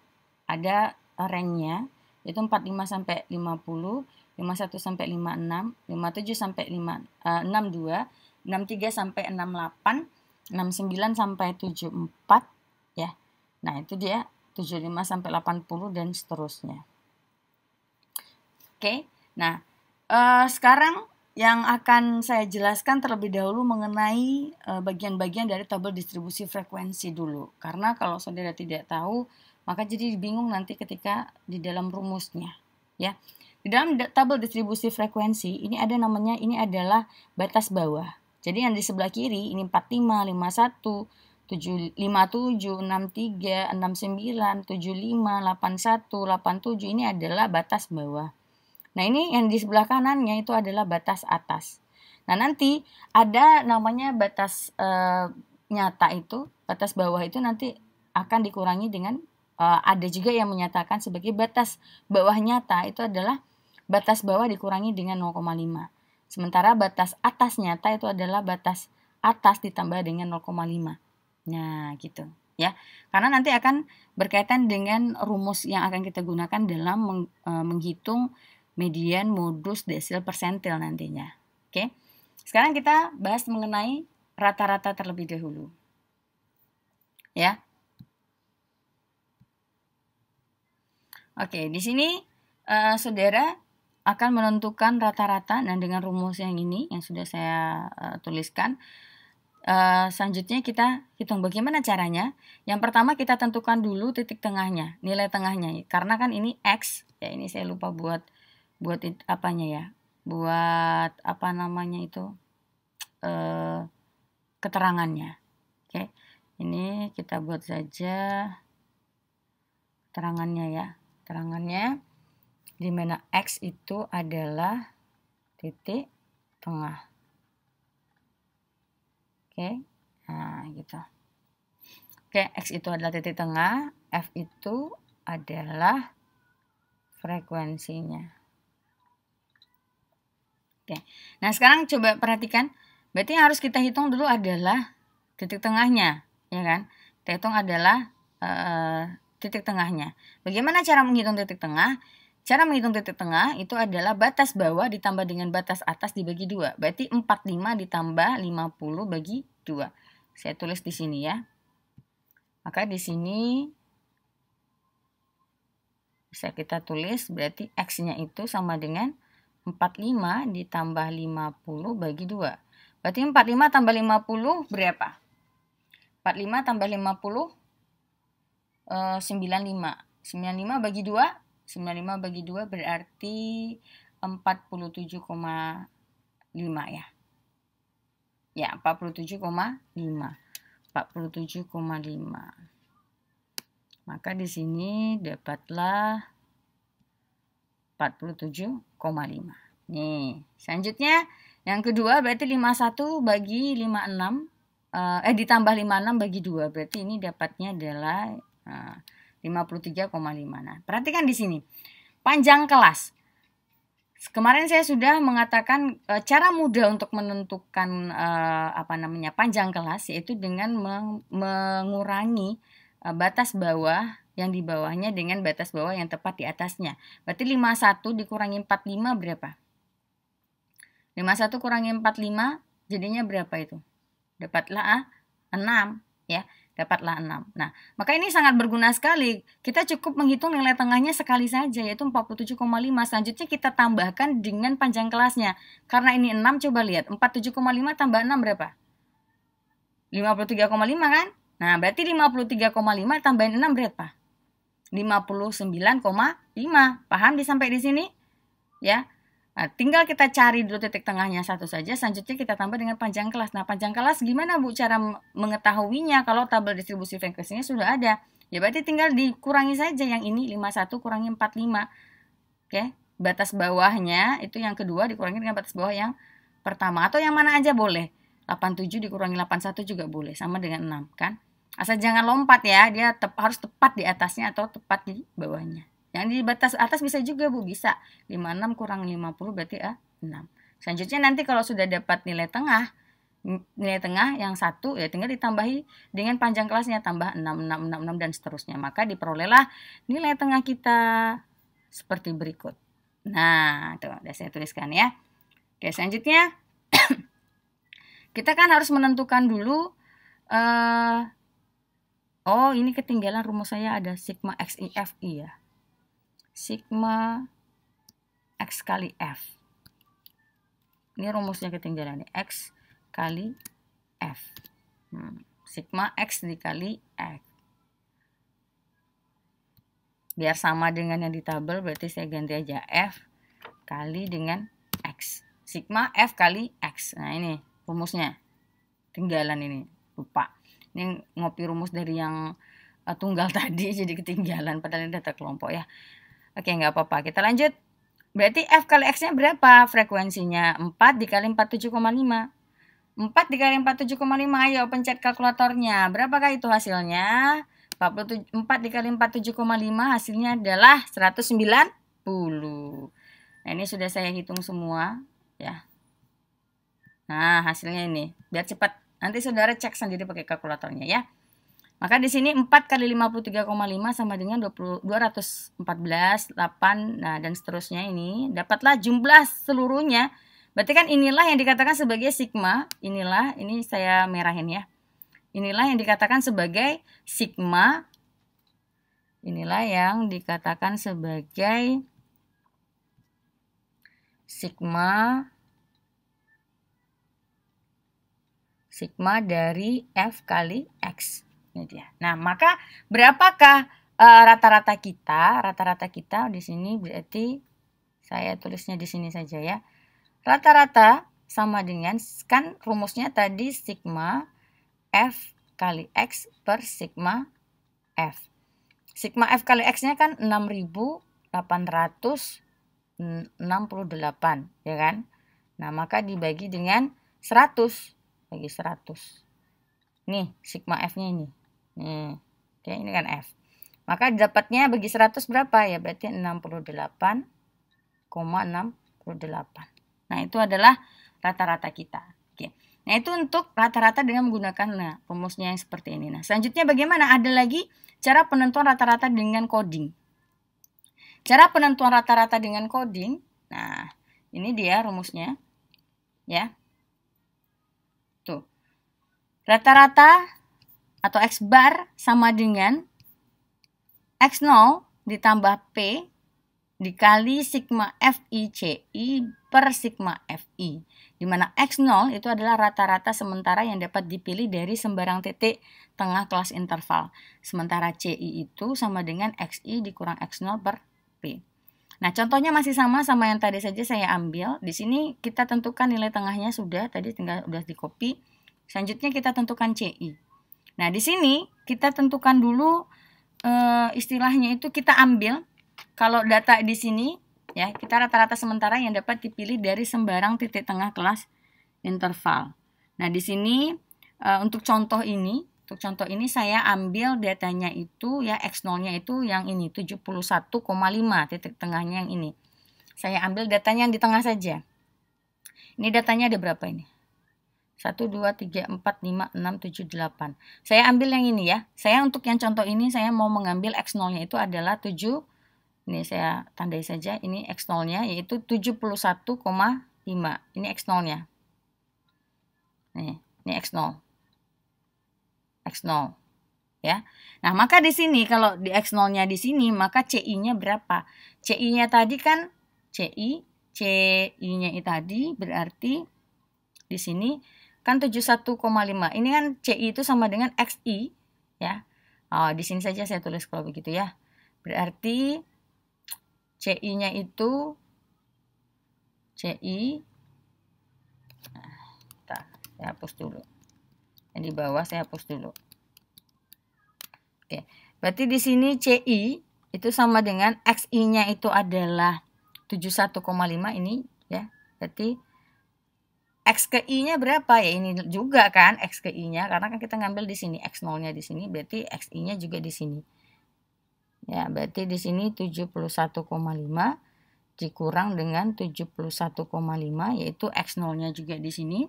ada range-nya itu 45 sampai 50, 51 sampai 56, 57 sampai 5 e, 62, 63 sampai 68, 69 sampai 74 ya. Nah, itu dia 75 sampai 80 dan seterusnya. Oke, nah uh, sekarang yang akan saya jelaskan terlebih dahulu mengenai eh, bagian-bagian uh, dari tabel distribusi frekuensi dulu. Karena kalau saudara tidak tahu, maka jadi bingung nanti ketika di dalam rumusnya, ya. Di dalam tabel distribusi frekuensi ini ada namanya ini adalah batas bawah. Jadi yang di sebelah kiri ini 45, 51, 7, 57, 63, 69, 75, 81, 87 ini adalah batas bawah. Nah ini yang di sebelah kanannya itu adalah batas atas. Nah nanti ada namanya batas e, nyata itu, batas bawah itu nanti akan dikurangi dengan e, ada juga yang menyatakan sebagai batas bawah nyata itu adalah batas bawah dikurangi dengan 0,5. Sementara batas atas nyata itu adalah batas atas ditambah dengan 0,5. Nah gitu ya karena nanti akan berkaitan dengan rumus yang akan kita gunakan dalam eh, menghitung median, modus, desil, persentil nantinya. Oke. Sekarang kita bahas mengenai rata-rata terlebih dahulu. Ya. Oke, di sini uh, saudara akan menentukan rata-rata dan nah dengan rumus yang ini yang sudah saya uh, tuliskan. Uh, selanjutnya kita hitung bagaimana caranya. Yang pertama kita tentukan dulu titik tengahnya, nilai tengahnya. Karena kan ini x, ya ini saya lupa buat buat it, apanya ya buat apa namanya itu eh, keterangannya oke ini kita buat saja keterangannya ya keterangannya di mana x itu adalah titik tengah oke nah gitu oke x itu adalah titik tengah f itu adalah frekuensinya Oke. Nah, sekarang coba perhatikan. Berarti yang harus kita hitung dulu adalah titik tengahnya, ya kan? Kita hitung adalah uh, titik tengahnya. Bagaimana cara menghitung titik tengah? Cara menghitung titik tengah itu adalah batas bawah ditambah dengan batas atas dibagi dua. Berarti 45 ditambah 50 bagi 2. Saya tulis di sini ya. Maka di sini bisa kita tulis berarti x-nya itu sama dengan 45 ditambah 50 bagi 2. Berarti 45 tambah 50 berapa? 45 tambah 50 eh, 95. 95 bagi 2, 95 bagi 2 berarti 47,5 ya. Ya, 47,5. 47,5. Maka di sini dapatlah 47,5. Nih, selanjutnya yang kedua berarti 51 bagi 56 eh, eh ditambah 56 bagi 2 berarti ini dapatnya adalah eh, 53,5. Nah, perhatikan di sini. Panjang kelas. Kemarin saya sudah mengatakan e, cara mudah untuk menentukan e, apa namanya panjang kelas yaitu dengan meng, mengurangi e, batas bawah yang di bawahnya dengan batas bawah yang tepat di atasnya. Berarti 51 dikurangi 45 berapa? 51 kurangi 45 jadinya berapa itu? Dapatlah A, 6 ya, dapatlah 6. Nah, maka ini sangat berguna sekali. Kita cukup menghitung nilai tengahnya sekali saja yaitu 47,5. Selanjutnya kita tambahkan dengan panjang kelasnya. Karena ini 6 coba lihat, 47,5 tambah 6 berapa? 53,5 kan? Nah, berarti 53,5 tambahin 6 berapa? 59,5. Paham di sampai di sini? Ya. Nah, tinggal kita cari dulu titik tengahnya satu saja, selanjutnya kita tambah dengan panjang kelas. Nah, panjang kelas gimana Bu cara mengetahuinya kalau tabel distribusi frekuensinya sudah ada? Ya berarti tinggal dikurangi saja yang ini 51 kurangi 45. Oke, batas bawahnya itu yang kedua dikurangi dengan batas bawah yang pertama atau yang mana aja boleh. 87 dikurangi 81 juga boleh sama dengan 6 kan? Asal jangan lompat ya, dia te harus tepat di atasnya atau tepat di bawahnya. Yang di batas atas bisa juga Bu, bisa. 56 kurang 50 berarti eh, 6. Selanjutnya nanti kalau sudah dapat nilai tengah, nilai tengah yang satu ya tinggal ditambahi dengan panjang kelasnya tambah 6, 6, 6, 6 dan seterusnya. Maka diperolehlah nilai tengah kita seperti berikut. Nah, itu udah saya tuliskan ya. Oke, selanjutnya kita kan harus menentukan dulu eh, Oh, ini ketinggalan rumus saya ada sigma x i f i ya. Sigma X kali F. Ini rumusnya ketinggalan. X kali F. Hmm. Sigma X dikali F. Biar sama dengan yang di tabel, berarti saya ganti aja F kali dengan X. Sigma F kali X. Nah, ini rumusnya. Tinggalan ini. Lupa ini ngopi rumus dari yang uh, tunggal tadi jadi ketinggalan padahal ini data kelompok ya oke nggak apa-apa kita lanjut berarti F kali X nya berapa frekuensinya 4 dikali 47,5 4 dikali 47,5 ayo pencet kalkulatornya berapakah itu hasilnya 4 dikali 47,5 hasilnya adalah 190 nah ini sudah saya hitung semua ya Nah, hasilnya ini. Biar cepat. Nanti saudara cek sendiri pakai kalkulatornya ya. Maka di sini 4 kali 53,5 sama dengan 20, 214, 8, nah dan seterusnya ini. Dapatlah jumlah seluruhnya. Berarti kan inilah yang dikatakan sebagai sigma. Inilah, ini saya merahin ya. Inilah yang dikatakan sebagai sigma. Inilah yang dikatakan sebagai sigma sigma dari F kali X. Ini dia. Nah, maka berapakah eh, rata-rata uh, kita? Rata-rata kita di sini berarti saya tulisnya di sini saja ya. Rata-rata sama dengan kan rumusnya tadi sigma F kali X per sigma F. Sigma F kali X-nya kan 6800 68, ya kan? Nah, maka dibagi dengan 100 bagi 100 nih sigma f nya ini nih oke ini kan f maka dapatnya bagi 100 berapa ya berarti 68,68 nah itu adalah rata-rata kita oke nah itu untuk rata-rata dengan menggunakan nah, rumusnya yang seperti ini nah selanjutnya bagaimana ada lagi cara penentuan rata-rata dengan coding cara penentuan rata-rata dengan coding nah ini dia rumusnya ya Rata-rata atau X bar sama dengan X0 ditambah P dikali sigma FI CI per sigma FI di mana X0 itu adalah rata-rata sementara yang dapat dipilih dari sembarang titik tengah kelas interval. Sementara CI itu sama dengan XI dikurang X0 per P. Nah, contohnya masih sama sama yang tadi saja saya ambil. Di sini kita tentukan nilai tengahnya sudah, tadi tinggal sudah di copy. Selanjutnya kita tentukan CI. Nah, di sini kita tentukan dulu e, istilahnya itu kita ambil kalau data di sini ya, kita rata-rata sementara yang dapat dipilih dari sembarang titik tengah kelas interval. Nah, di sini e, untuk contoh ini, untuk contoh ini saya ambil datanya itu ya x0-nya itu yang ini 71,5 titik tengahnya yang ini. Saya ambil datanya yang di tengah saja. Ini datanya ada berapa ini? 1, 2, 3, 4, 5, 6, 7, 8. Saya ambil yang ini ya. Saya untuk yang contoh ini saya mau mengambil X0-nya itu adalah 7. Ini saya tandai saja. Ini X0-nya yaitu 71,5. Ini X0-nya. ini X0. X0. Ya. Nah, maka di sini kalau di X0-nya di sini, maka CI-nya berapa? CI-nya tadi kan CI, CI-nya tadi berarti di sini Kan 71,5. Ini kan CI itu sama dengan XI ya. Oh, di sini saja saya tulis kalau begitu ya. Berarti CI-nya itu CI nah, saya hapus dulu. Yang di bawah saya hapus dulu. Oke, berarti di sini CI itu sama dengan XI-nya itu adalah 71,5 ini ya. Berarti X ke I-nya berapa? Ya ini juga kan X ke I-nya. Karena kan kita ngambil di sini. X0-nya di sini. Berarti X I-nya juga di sini. Ya berarti di sini 71,5 dikurang dengan 71,5 yaitu X0-nya juga di sini.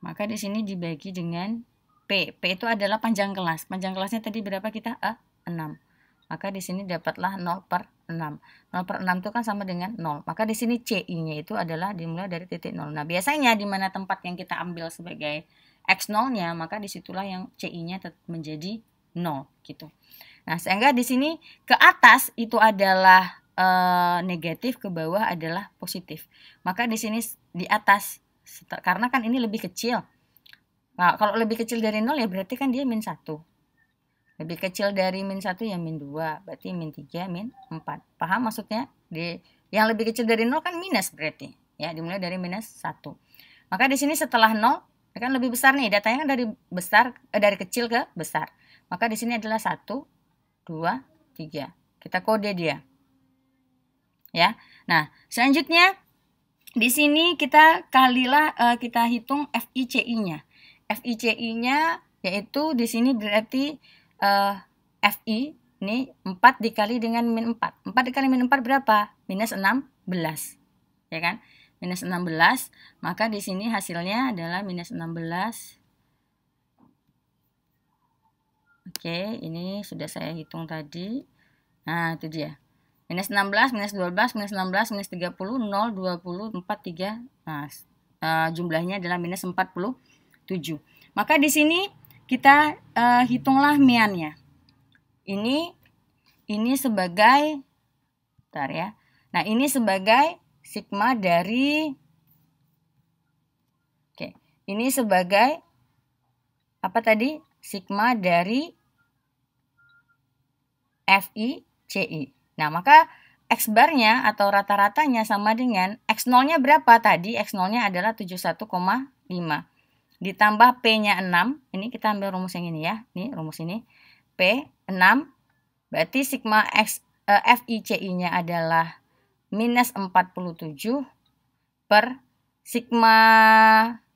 Maka di sini dibagi dengan P. P itu adalah panjang kelas. Panjang kelasnya tadi berapa kita? a 6. Maka di sini dapatlah 0 per 6. 0 per 6 itu kan sama dengan 0. Maka di sini CI-nya itu adalah dimulai dari titik 0. Nah, biasanya di mana tempat yang kita ambil sebagai X0-nya, maka disitulah yang CI-nya menjadi 0. Gitu. Nah, sehingga di sini ke atas itu adalah e, negatif, ke bawah adalah positif. Maka di sini di atas, karena kan ini lebih kecil. Nah, kalau lebih kecil dari 0 ya berarti kan dia min 1. Lebih kecil dari min 1 ya min 2. Berarti min 3, min 4. Paham maksudnya? Di, yang lebih kecil dari 0 kan minus berarti. Ya, dimulai dari minus 1. Maka di sini setelah 0, kan lebih besar nih. Datanya kan dari besar eh, dari kecil ke besar. Maka di sini adalah 1, 2, 3. Kita kode dia. Ya. Nah, selanjutnya di sini kita kalilah uh, kita hitung FICI-nya. FICI-nya yaitu di sini berarti uh, eh, FI ini 4 dikali dengan min 4. 4 dikali min 4 berapa? Minus 16. Ya kan? Minus 16. Maka di sini hasilnya adalah minus 16. Oke, ini sudah saya hitung tadi. Nah, itu dia. Minus 16, minus 12, minus 16, minus 30, 0, 20, 4, 3. Nah, uh, jumlahnya adalah minus 47. Maka di sini kita uh, hitunglah miannya. Ini ini sebagai bentar ya. Nah, ini sebagai sigma dari Oke, ini sebagai apa tadi? Sigma dari FI CI. Nah, maka X barnya atau rata-ratanya sama dengan X0-nya berapa tadi? X0-nya adalah 71,5 ditambah P-nya 6. Ini kita ambil rumus yang ini ya. Ini rumus ini. P 6 berarti sigma X eh, FICI-nya adalah minus 47 per sigma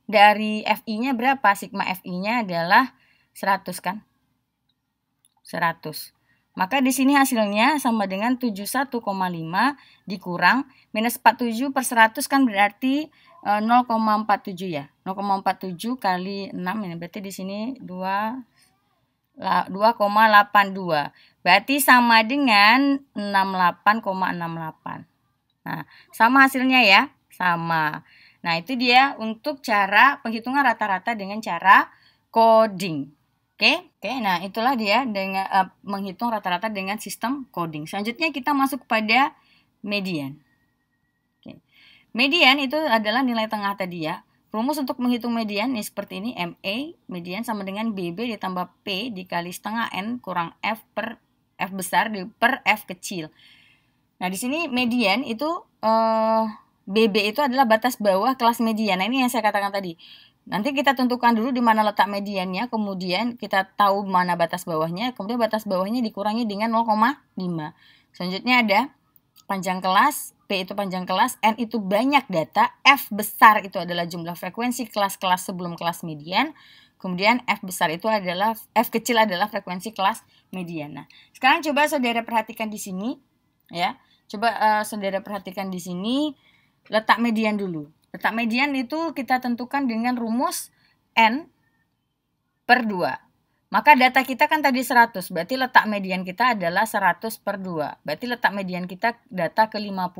dari FI-nya berapa? Sigma FI-nya adalah 100 kan? 100. Maka di sini hasilnya sama dengan 71,5 dikurang minus 47 per 100 kan berarti 0,47 eh, ya. 0,47 kali 6 ini berarti di sini 2 2,82. Berarti sama dengan 68,68. Nah, sama hasilnya ya, sama. Nah, itu dia untuk cara penghitungan rata-rata dengan cara coding. Oke, oke. Nah, itulah dia dengan uh, menghitung rata-rata dengan sistem coding. Selanjutnya kita masuk pada median. Median itu adalah nilai tengah tadi ya. Rumus untuk menghitung median nih seperti ini MA median sama dengan BB ditambah P dikali setengah N kurang F per F besar di, per F kecil. Nah, di sini median itu eh, BB itu adalah batas bawah kelas median. Nah, ini yang saya katakan tadi. Nanti kita tentukan dulu di mana letak mediannya, kemudian kita tahu mana batas bawahnya, kemudian batas bawahnya dikurangi dengan 0,5. Selanjutnya ada panjang kelas, P itu panjang kelas, N itu banyak data, F besar itu adalah jumlah frekuensi kelas-kelas sebelum kelas median, kemudian F besar itu adalah, F kecil adalah frekuensi kelas median. Nah, sekarang coba saudara perhatikan di sini, ya, coba uh, saudara perhatikan di sini letak median dulu. Letak median itu kita tentukan dengan rumus N per 2. Maka data kita kan tadi 100, berarti letak median kita adalah 100 per 2. Berarti letak median kita data ke 50.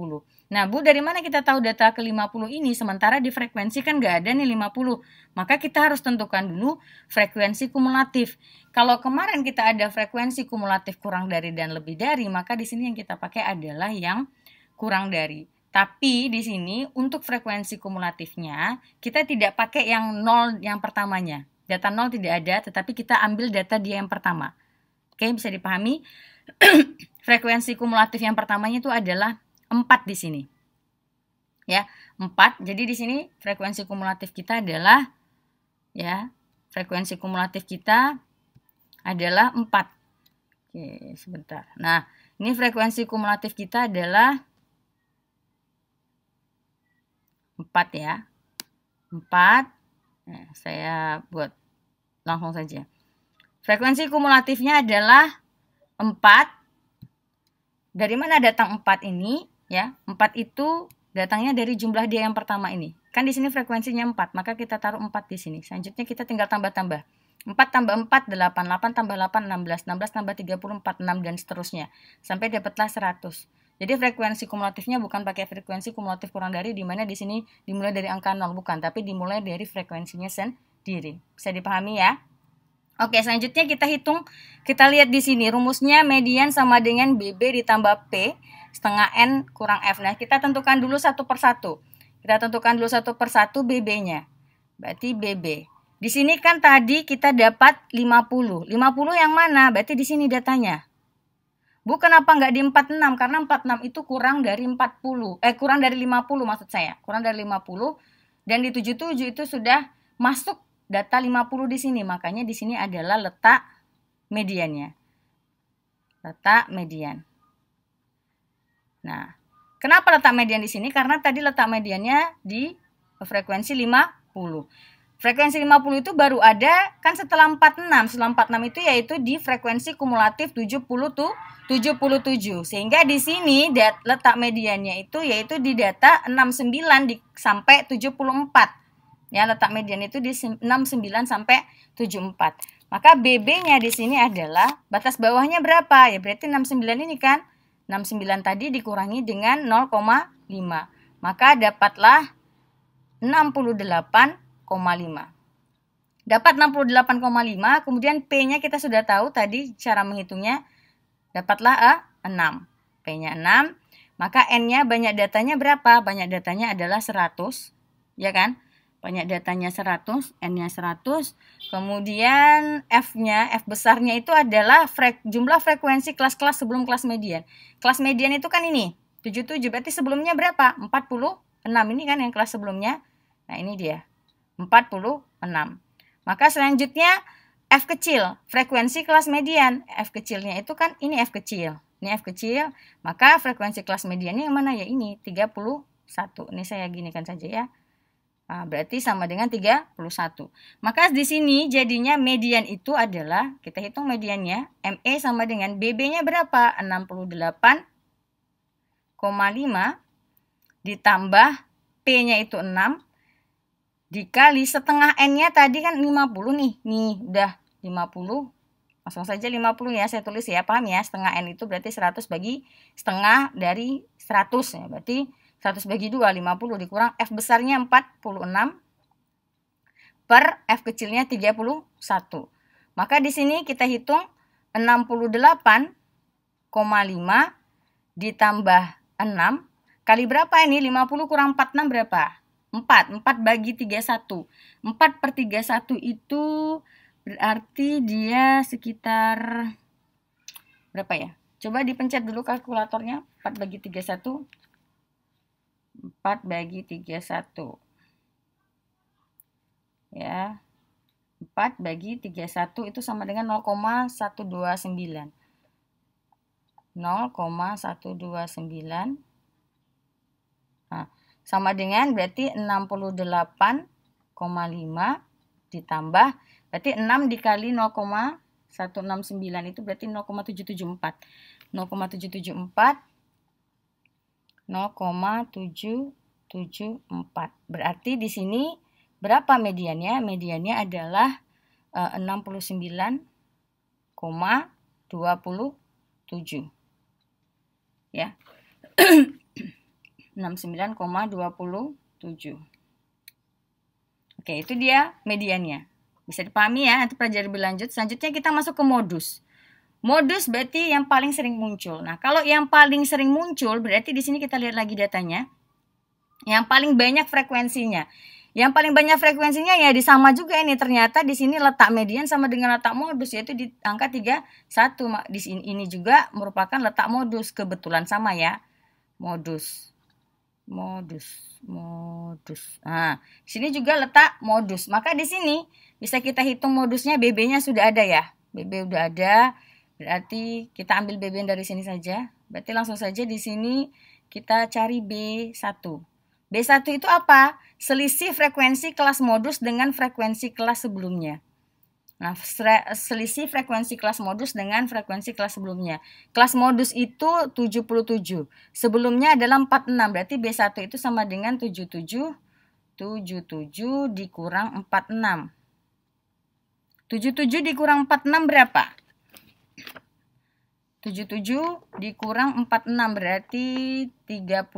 Nah, Bu, dari mana kita tahu data ke 50 ini? Sementara di frekuensi kan nggak ada nih 50. Maka kita harus tentukan dulu frekuensi kumulatif. Kalau kemarin kita ada frekuensi kumulatif kurang dari dan lebih dari, maka di sini yang kita pakai adalah yang kurang dari. Tapi di sini untuk frekuensi kumulatifnya kita tidak pakai yang 0 yang pertamanya data nol tidak ada, tetapi kita ambil data dia yang pertama. Oke, bisa dipahami? Frekuensi kumulatif yang pertamanya itu adalah 4 di sini. Ya, 4. Jadi di sini frekuensi kumulatif kita adalah ya, frekuensi kumulatif kita adalah 4. Oke, sebentar. Nah, ini frekuensi kumulatif kita adalah 4 ya. 4. Nah, saya buat langsung saja. Frekuensi kumulatifnya adalah 4. Dari mana datang 4 ini? Ya, 4 itu datangnya dari jumlah dia yang pertama ini. Kan di sini frekuensinya 4, maka kita taruh 4 di sini. Selanjutnya kita tinggal tambah-tambah. 4 tambah 4, 8. 8 tambah 8, 16. 16 tambah 34, 6, dan seterusnya. Sampai dapatlah 100. Jadi frekuensi kumulatifnya bukan pakai frekuensi kumulatif kurang dari, di mana di sini dimulai dari angka 0, bukan. Tapi dimulai dari frekuensinya sendiri diri. Bisa dipahami ya? Oke, selanjutnya kita hitung. Kita lihat di sini rumusnya median sama dengan BB ditambah P setengah N kurang F. Nah, kita tentukan dulu satu persatu. Kita tentukan dulu satu persatu BB-nya. Berarti BB. Di sini kan tadi kita dapat 50. 50 yang mana? Berarti di sini datanya. Bu, kenapa nggak di 46? Karena 46 itu kurang dari 40. Eh, kurang dari 50 maksud saya. Kurang dari 50. Dan di 77 itu sudah masuk data 50 di sini, makanya di sini adalah letak mediannya. Letak median. Nah, kenapa letak median di sini? Karena tadi letak mediannya di frekuensi 50. Frekuensi 50 itu baru ada kan setelah 46. Setelah 46 itu yaitu di frekuensi kumulatif 70 tuh 77. Sehingga di sini letak mediannya itu yaitu di data 69 di, sampai 74. Ya, letak median itu di 69 sampai 74. Maka BB-nya di sini adalah batas bawahnya berapa? Ya berarti 69 ini kan 69 tadi dikurangi dengan 0,5. Maka dapatlah 68,5. Dapat 68,5, kemudian P-nya kita sudah tahu tadi cara menghitungnya. Dapatlah eh, A 6. P-nya 6, maka N-nya banyak datanya berapa? Banyak datanya adalah 100, ya kan? banyak datanya 100, n-nya 100. Kemudian f-nya, f besarnya itu adalah frek, jumlah frekuensi kelas-kelas sebelum kelas median. Kelas median itu kan ini, 77. Berarti sebelumnya berapa? 46 ini kan yang kelas sebelumnya. Nah, ini dia. 46. Maka selanjutnya f kecil, frekuensi kelas median. F kecilnya itu kan ini f kecil. Ini f kecil, maka frekuensi kelas mediannya yang mana ya ini 31. Ini saya gini kan saja ya. Nah, berarti sama dengan 31. Maka di sini jadinya median itu adalah, kita hitung mediannya, ME sama dengan BB-nya berapa? 68,5 ditambah P-nya itu 6 dikali setengah N-nya tadi kan 50 nih. Nih, udah 50. Langsung saja 50 ya, saya tulis ya, paham ya? Setengah N itu berarti 100 bagi setengah dari 100 ya. Berarti 100 bagi 2 50 dikurang F besarnya 46 per F kecilnya 31. Maka di sini kita hitung 68,5 ditambah 6 kali berapa ini 50 kurang 46 berapa? 4. 4 bagi 31. 4 per 31 itu berarti dia sekitar berapa ya? Coba dipencet dulu kalkulatornya 4 bagi 31 4 bagi 31. Ya. 4 bagi 31 itu sama dengan 0,129. 0,129. Nah, sama dengan berarti 68,5 ditambah berarti 6 dikali 0,169 itu berarti 0,774. 0,774 0,774. Berarti di sini berapa mediannya? Mediannya adalah 69,27. Eh, ya. 69,27. Oke, itu dia mediannya. Bisa dipahami ya, nanti pelajari lebih lanjut. Selanjutnya kita masuk ke modus. Modus berarti yang paling sering muncul. Nah, kalau yang paling sering muncul berarti di sini kita lihat lagi datanya. Yang paling banyak frekuensinya. Yang paling banyak frekuensinya ya disama juga ini ternyata di sini letak median sama dengan letak modus yaitu di angka 31. Di sini ini juga merupakan letak modus kebetulan sama ya. Modus. Modus, modus. Nah, di sini juga letak modus. Maka di sini bisa kita hitung modusnya BB-nya sudah ada ya. BB sudah ada. Berarti kita ambil BBN dari sini saja. Berarti langsung saja di sini kita cari B1. B1 itu apa? Selisih frekuensi kelas modus dengan frekuensi kelas sebelumnya. Nah, selisih frekuensi kelas modus dengan frekuensi kelas sebelumnya. Kelas modus itu 77. Sebelumnya adalah 46. Berarti B1 itu sama dengan 77. 77 dikurang 46. 77 dikurang 46 berapa? 77 dikurang 46 berarti 31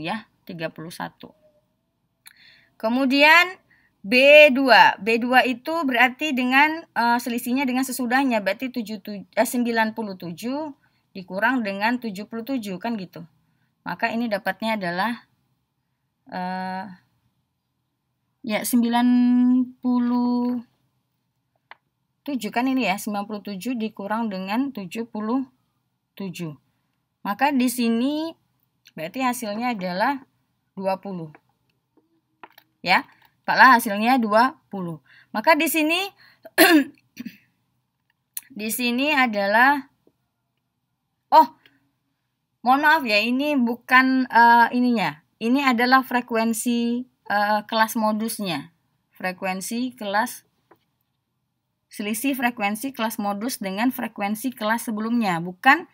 ya, 31. Kemudian B2. B2 itu berarti dengan uh, selisihnya dengan sesudahnya berarti 77 eh, 97 dikurang dengan 77 kan gitu. Maka ini dapatnya adalah uh, ya 90 7 kan ini ya 97 dikurang dengan 77 7. Maka di sini berarti hasilnya adalah 20. Ya, Paklah hasilnya 20. Maka di sini di sini adalah oh mohon maaf ya ini bukan uh, ininya ini adalah frekuensi uh, kelas modusnya frekuensi kelas selisih frekuensi kelas modus dengan frekuensi kelas sebelumnya bukan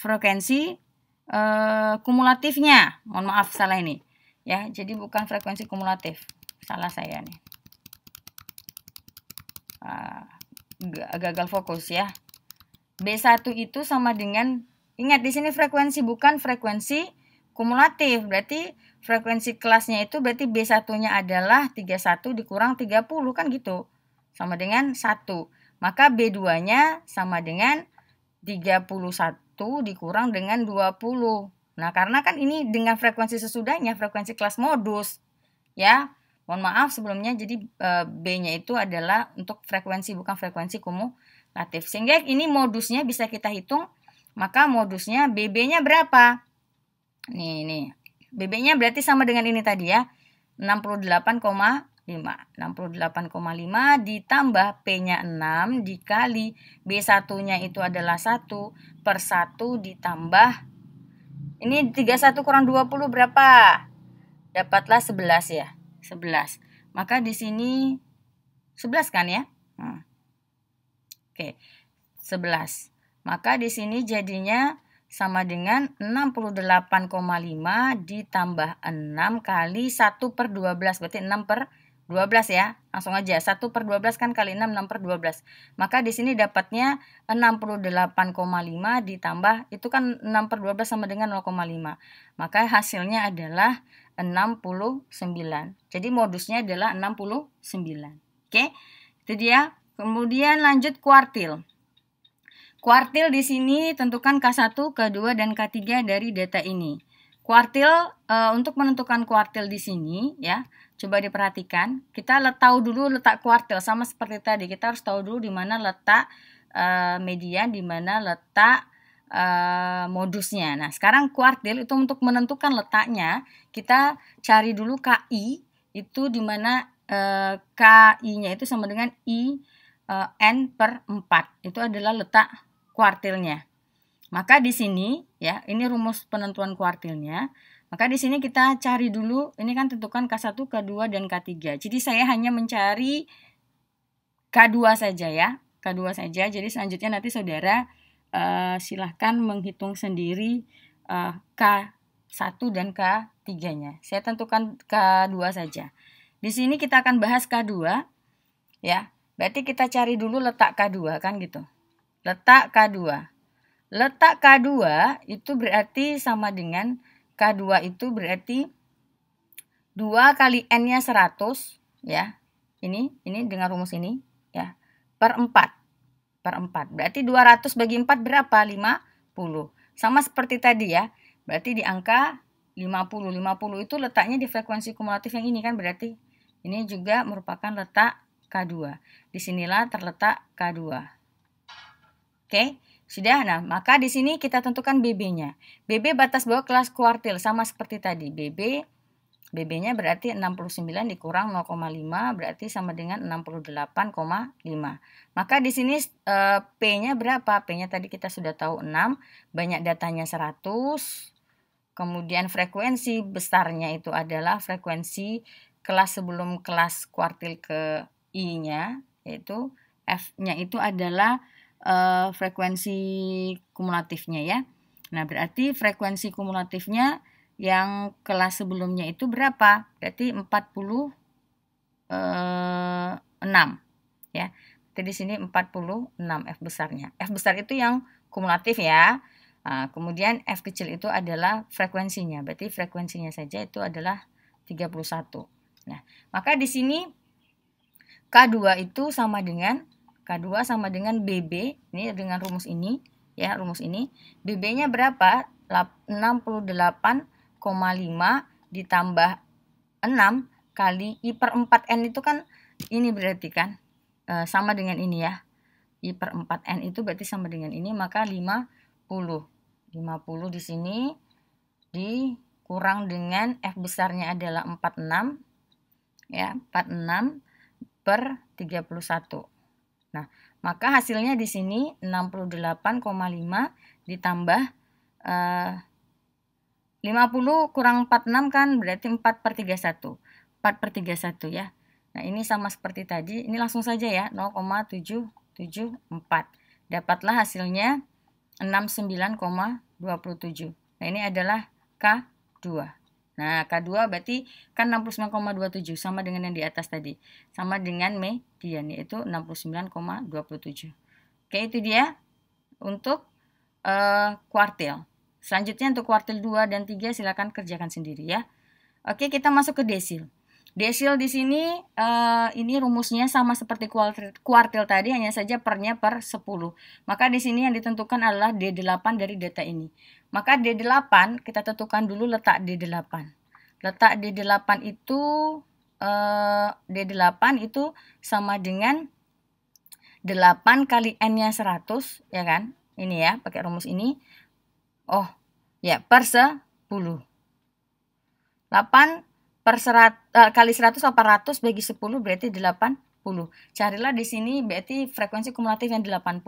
frekuensi uh, kumulatifnya. Mohon maaf salah ini. Ya, jadi bukan frekuensi kumulatif. Salah saya nih. Uh, gagal fokus ya. B1 itu sama dengan ingat di sini frekuensi bukan frekuensi kumulatif. Berarti frekuensi kelasnya itu berarti B1-nya adalah 31 dikurang 30 kan gitu. Sama dengan 1. Maka B2-nya sama dengan 31 dikurang dengan 20. Nah, karena kan ini dengan frekuensi sesudahnya, frekuensi kelas modus. Ya, mohon maaf sebelumnya, jadi eh, B-nya itu adalah untuk frekuensi, bukan frekuensi kumulatif. Sehingga ini modusnya bisa kita hitung, maka modusnya BB-nya berapa? Nih, nih. BB-nya berarti sama dengan ini tadi ya, 5. 68,5 ditambah P-nya 6 dikali B1-nya itu adalah 1 per 1 ditambah. Ini 31 kurang 20 berapa? Dapatlah 11 ya. 11. Maka di sini 11 kan ya? Hmm. Oke, 11. Maka di sini jadinya sama dengan 68,5 ditambah 6 kali 1 per 12. Berarti 6 per 12 ya. Langsung aja 1 per 12 kan kali 6, 6 per 12. Maka di sini dapatnya 68,5 ditambah itu kan 6 per 12 sama dengan 0,5. Maka hasilnya adalah 69. Jadi modusnya adalah 69. Oke, itu dia. Kemudian lanjut kuartil. Kuartil di sini tentukan K1, K2, dan K3 dari data ini. Kuartil, e, untuk menentukan kuartil di sini ya, Coba diperhatikan, kita letak tahu dulu letak kuartil sama seperti tadi. Kita harus tahu dulu di mana letak uh, eh, median, di mana letak Uh, modusnya. Nah, sekarang kuartil itu untuk menentukan letaknya, kita cari dulu KI itu di mana uh, eh, KI-nya itu sama dengan I uh, N per 4. Itu adalah letak kuartilnya. Maka di sini ya, ini rumus penentuan kuartilnya. Maka di sini kita cari dulu, ini kan tentukan K1, K2, dan K3. Jadi saya hanya mencari K2 saja ya, K2 saja. Jadi selanjutnya nanti saudara uh, silahkan menghitung sendiri uh, eh, K1 dan K3-nya. Saya tentukan K2 saja. Di sini kita akan bahas K2 ya. Berarti kita cari dulu letak K2 kan gitu. Letak K2. Letak K2 itu berarti sama dengan K2 itu berarti 2 kali N-nya 100 ya. Ini ini dengan rumus ini ya. Per 4. Per 4. Berarti 200 bagi 4 berapa? 50. Sama seperti tadi ya. Berarti di angka 50. 50 itu letaknya di frekuensi kumulatif yang ini kan berarti ini juga merupakan letak K2. Disinilah terletak K2. Oke. Okay? Sudah, nah maka di sini kita tentukan BB-nya. BB batas bawah kelas kuartil sama seperti tadi. BB BB-nya berarti 69 dikurang 0,5 berarti sama dengan 68,5. Maka di sini e, P-nya berapa? P-nya tadi kita sudah tahu 6, banyak datanya 100. Kemudian frekuensi besarnya itu adalah frekuensi kelas sebelum kelas kuartil ke I-nya yaitu F-nya itu adalah uh, frekuensi kumulatifnya ya. Nah, berarti frekuensi kumulatifnya yang kelas sebelumnya itu berapa? Berarti 46 eh, ya. Jadi di sini 46 F besarnya. F besar itu yang kumulatif ya. Nah, kemudian F kecil itu adalah frekuensinya. Berarti frekuensinya saja itu adalah 31. Nah, maka di sini K2 itu sama dengan K2 sama dengan BB, ini dengan rumus ini, ya rumus ini. BB-nya berapa? 68,5 ditambah 6 kali I per 4N itu kan ini berarti kan e, sama dengan ini ya. I per 4N itu berarti sama dengan ini, maka 50. 50 di sini dikurang dengan F besarnya adalah 46, ya 46 per 31. Nah, maka hasilnya di sini 68,5 ditambah 50 eh, kurang 46 kan berarti 4 per 31. 4 per 31 ya. Nah, ini sama seperti tadi. Ini langsung saja ya, 0,774. Dapatlah hasilnya 69,27. Nah, ini adalah K2. Nah, K2 berarti kan 69,27 sama dengan yang di atas tadi. Sama dengan median yaitu 69,27. Oke, itu dia untuk uh, kuartil. Selanjutnya untuk kuartil 2 dan 3 silakan kerjakan sendiri ya. Oke, kita masuk ke desil. Desil di sini uh, ini rumusnya sama seperti kuartil, kuartil tadi hanya saja pernya per 10. Maka di sini yang ditentukan adalah D8 dari data ini. Maka D8 kita tentukan dulu letak D8. Letak D8 itu eh, D8 itu sama dengan 8 kali N-nya 100, ya kan? Ini ya, pakai rumus ini. Oh, ya, per 10. 8 per 100, eh, kali 100 800 bagi 10 berarti 8 Carilah di sini berarti frekuensi kumulatif yang 80.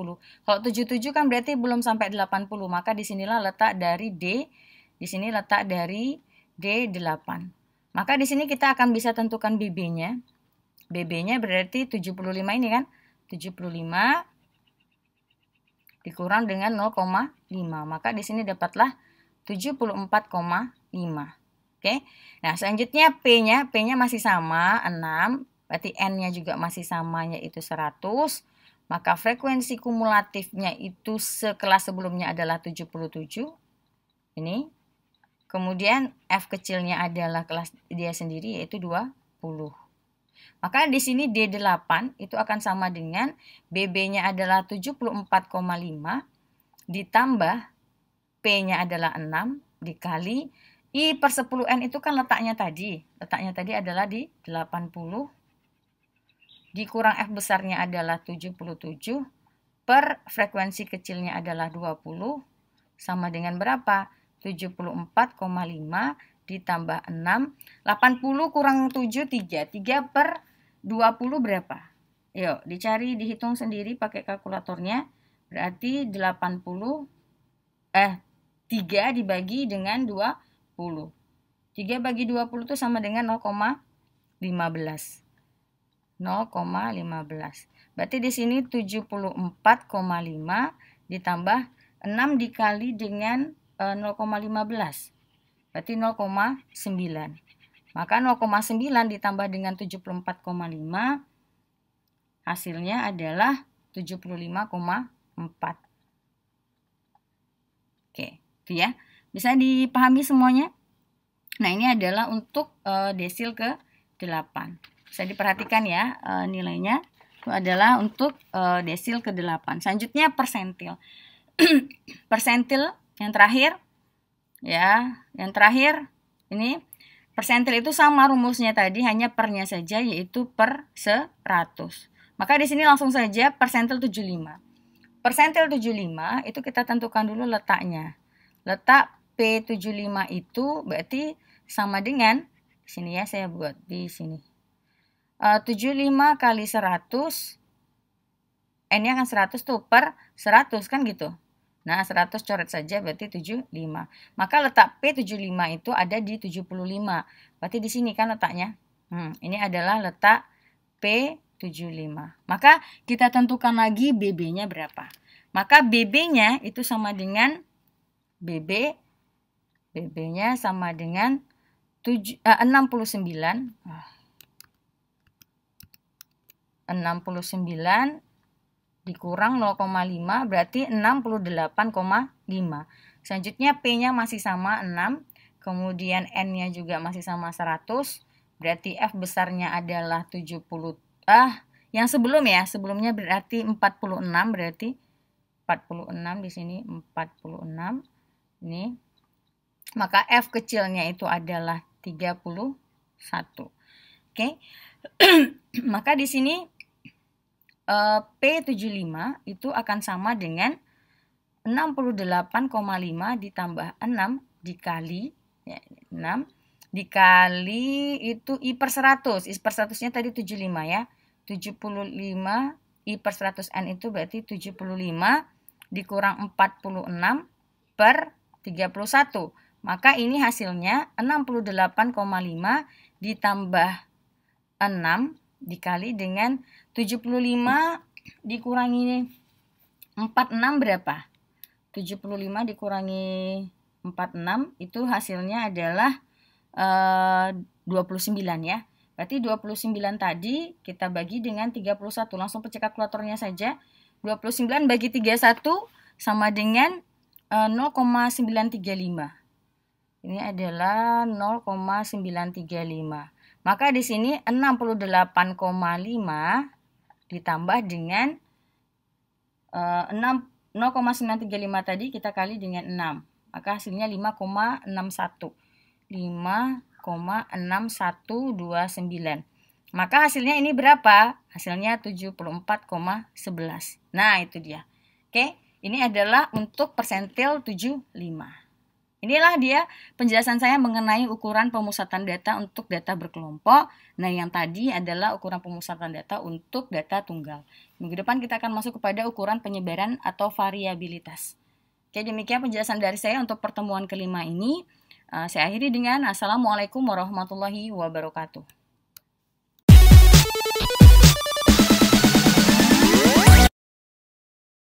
Kalau 77 kan berarti belum sampai 80, maka di sinilah letak dari D, di sini letak dari D8. Maka di sini kita akan bisa tentukan BB-nya. BB-nya berarti 75 ini kan, 75 dikurang dengan 0,5. Maka di sini dapatlah 74,5. Oke. Nah, selanjutnya P-nya, P-nya masih sama, 6 berarti n-nya juga masih sama yaitu 100 maka frekuensi kumulatifnya itu sekelas sebelumnya adalah 77 ini kemudian f kecilnya adalah kelas dia sendiri yaitu 20 maka di sini D8 itu akan sama dengan BB-nya adalah 74,5 ditambah P-nya adalah 6 dikali I per 10N itu kan letaknya tadi. Letaknya tadi adalah di 80 dikurang F besarnya adalah 77 per frekuensi kecilnya adalah 20 sama dengan berapa? 74,5 ditambah 6 80 kurang 7 3 3 per 20 berapa? Yuk dicari dihitung sendiri pakai kalkulatornya berarti 80 eh 3 dibagi dengan 20 3 bagi 20 itu sama dengan 0,15 0,15. Berarti di sini 74,5 ditambah 6 dikali dengan 0,15. Eh, Berarti 0,9. Maka 0,9 ditambah dengan 74,5 hasilnya adalah 75,4. Oke, itu ya. Bisa dipahami semuanya? Nah, ini adalah untuk e, desil ke 8 bisa diperhatikan ya e, nilainya itu adalah untuk e, desil ke-8. Selanjutnya persentil. persentil yang terakhir ya, yang terakhir ini persentil itu sama rumusnya tadi hanya pernya saja yaitu per 100. Maka di sini langsung saja persentil 75. Persentil 75 itu kita tentukan dulu letaknya. Letak P75 itu berarti sama dengan sini ya saya buat di sini 75 eh, kali 100 N nya kan 100 tuh per 100 kan gitu Nah 100 coret saja berarti 75 Maka letak P75 itu ada di 75 Berarti di sini kan letaknya hmm, Ini adalah letak P75 Maka kita tentukan lagi BB nya berapa Maka BB nya itu sama dengan BB BB nya sama dengan 7, eh, 69 oh, 69 dikurang 0,5 berarti 68,5. Selanjutnya P-nya masih sama 6, kemudian N-nya juga masih sama 100, berarti F besarnya adalah 70 ah yang sebelum ya, sebelumnya berarti 46 berarti 46 di sini 46 ini maka F kecilnya itu adalah 31. Oke. Okay. maka di sini Eh, P75 itu akan sama dengan 68,5 ditambah 6 dikali ya, 6 dikali itu I per 100. I per 100-nya tadi 75 ya. 75 I per 100N itu berarti 75 dikurang 46 per 31. Maka ini hasilnya 68,5 ditambah 6 dikali dengan 75 dikurangi 46 berapa? 75 dikurangi 46 itu hasilnya adalah eh, uh, 29 ya. Berarti 29 tadi kita bagi dengan 31. Langsung pecah kalkulatornya saja. 29 bagi 31 sama dengan uh, eh, 0,935. Ini adalah 0,935. Maka di sini 68,5 ditambah dengan uh, eh, 0,935 tadi kita kali dengan 6 maka hasilnya 5,61 5,6129 maka hasilnya ini berapa? hasilnya 74,11 nah itu dia oke ini adalah untuk persentil 75 Inilah dia penjelasan saya mengenai ukuran pemusatan data untuk data berkelompok. Nah, yang tadi adalah ukuran pemusatan data untuk data tunggal. Minggu depan kita akan masuk kepada ukuran penyebaran atau variabilitas. Oke, demikian penjelasan dari saya untuk pertemuan kelima ini. Eh, saya akhiri dengan Assalamualaikum warahmatullahi wabarakatuh.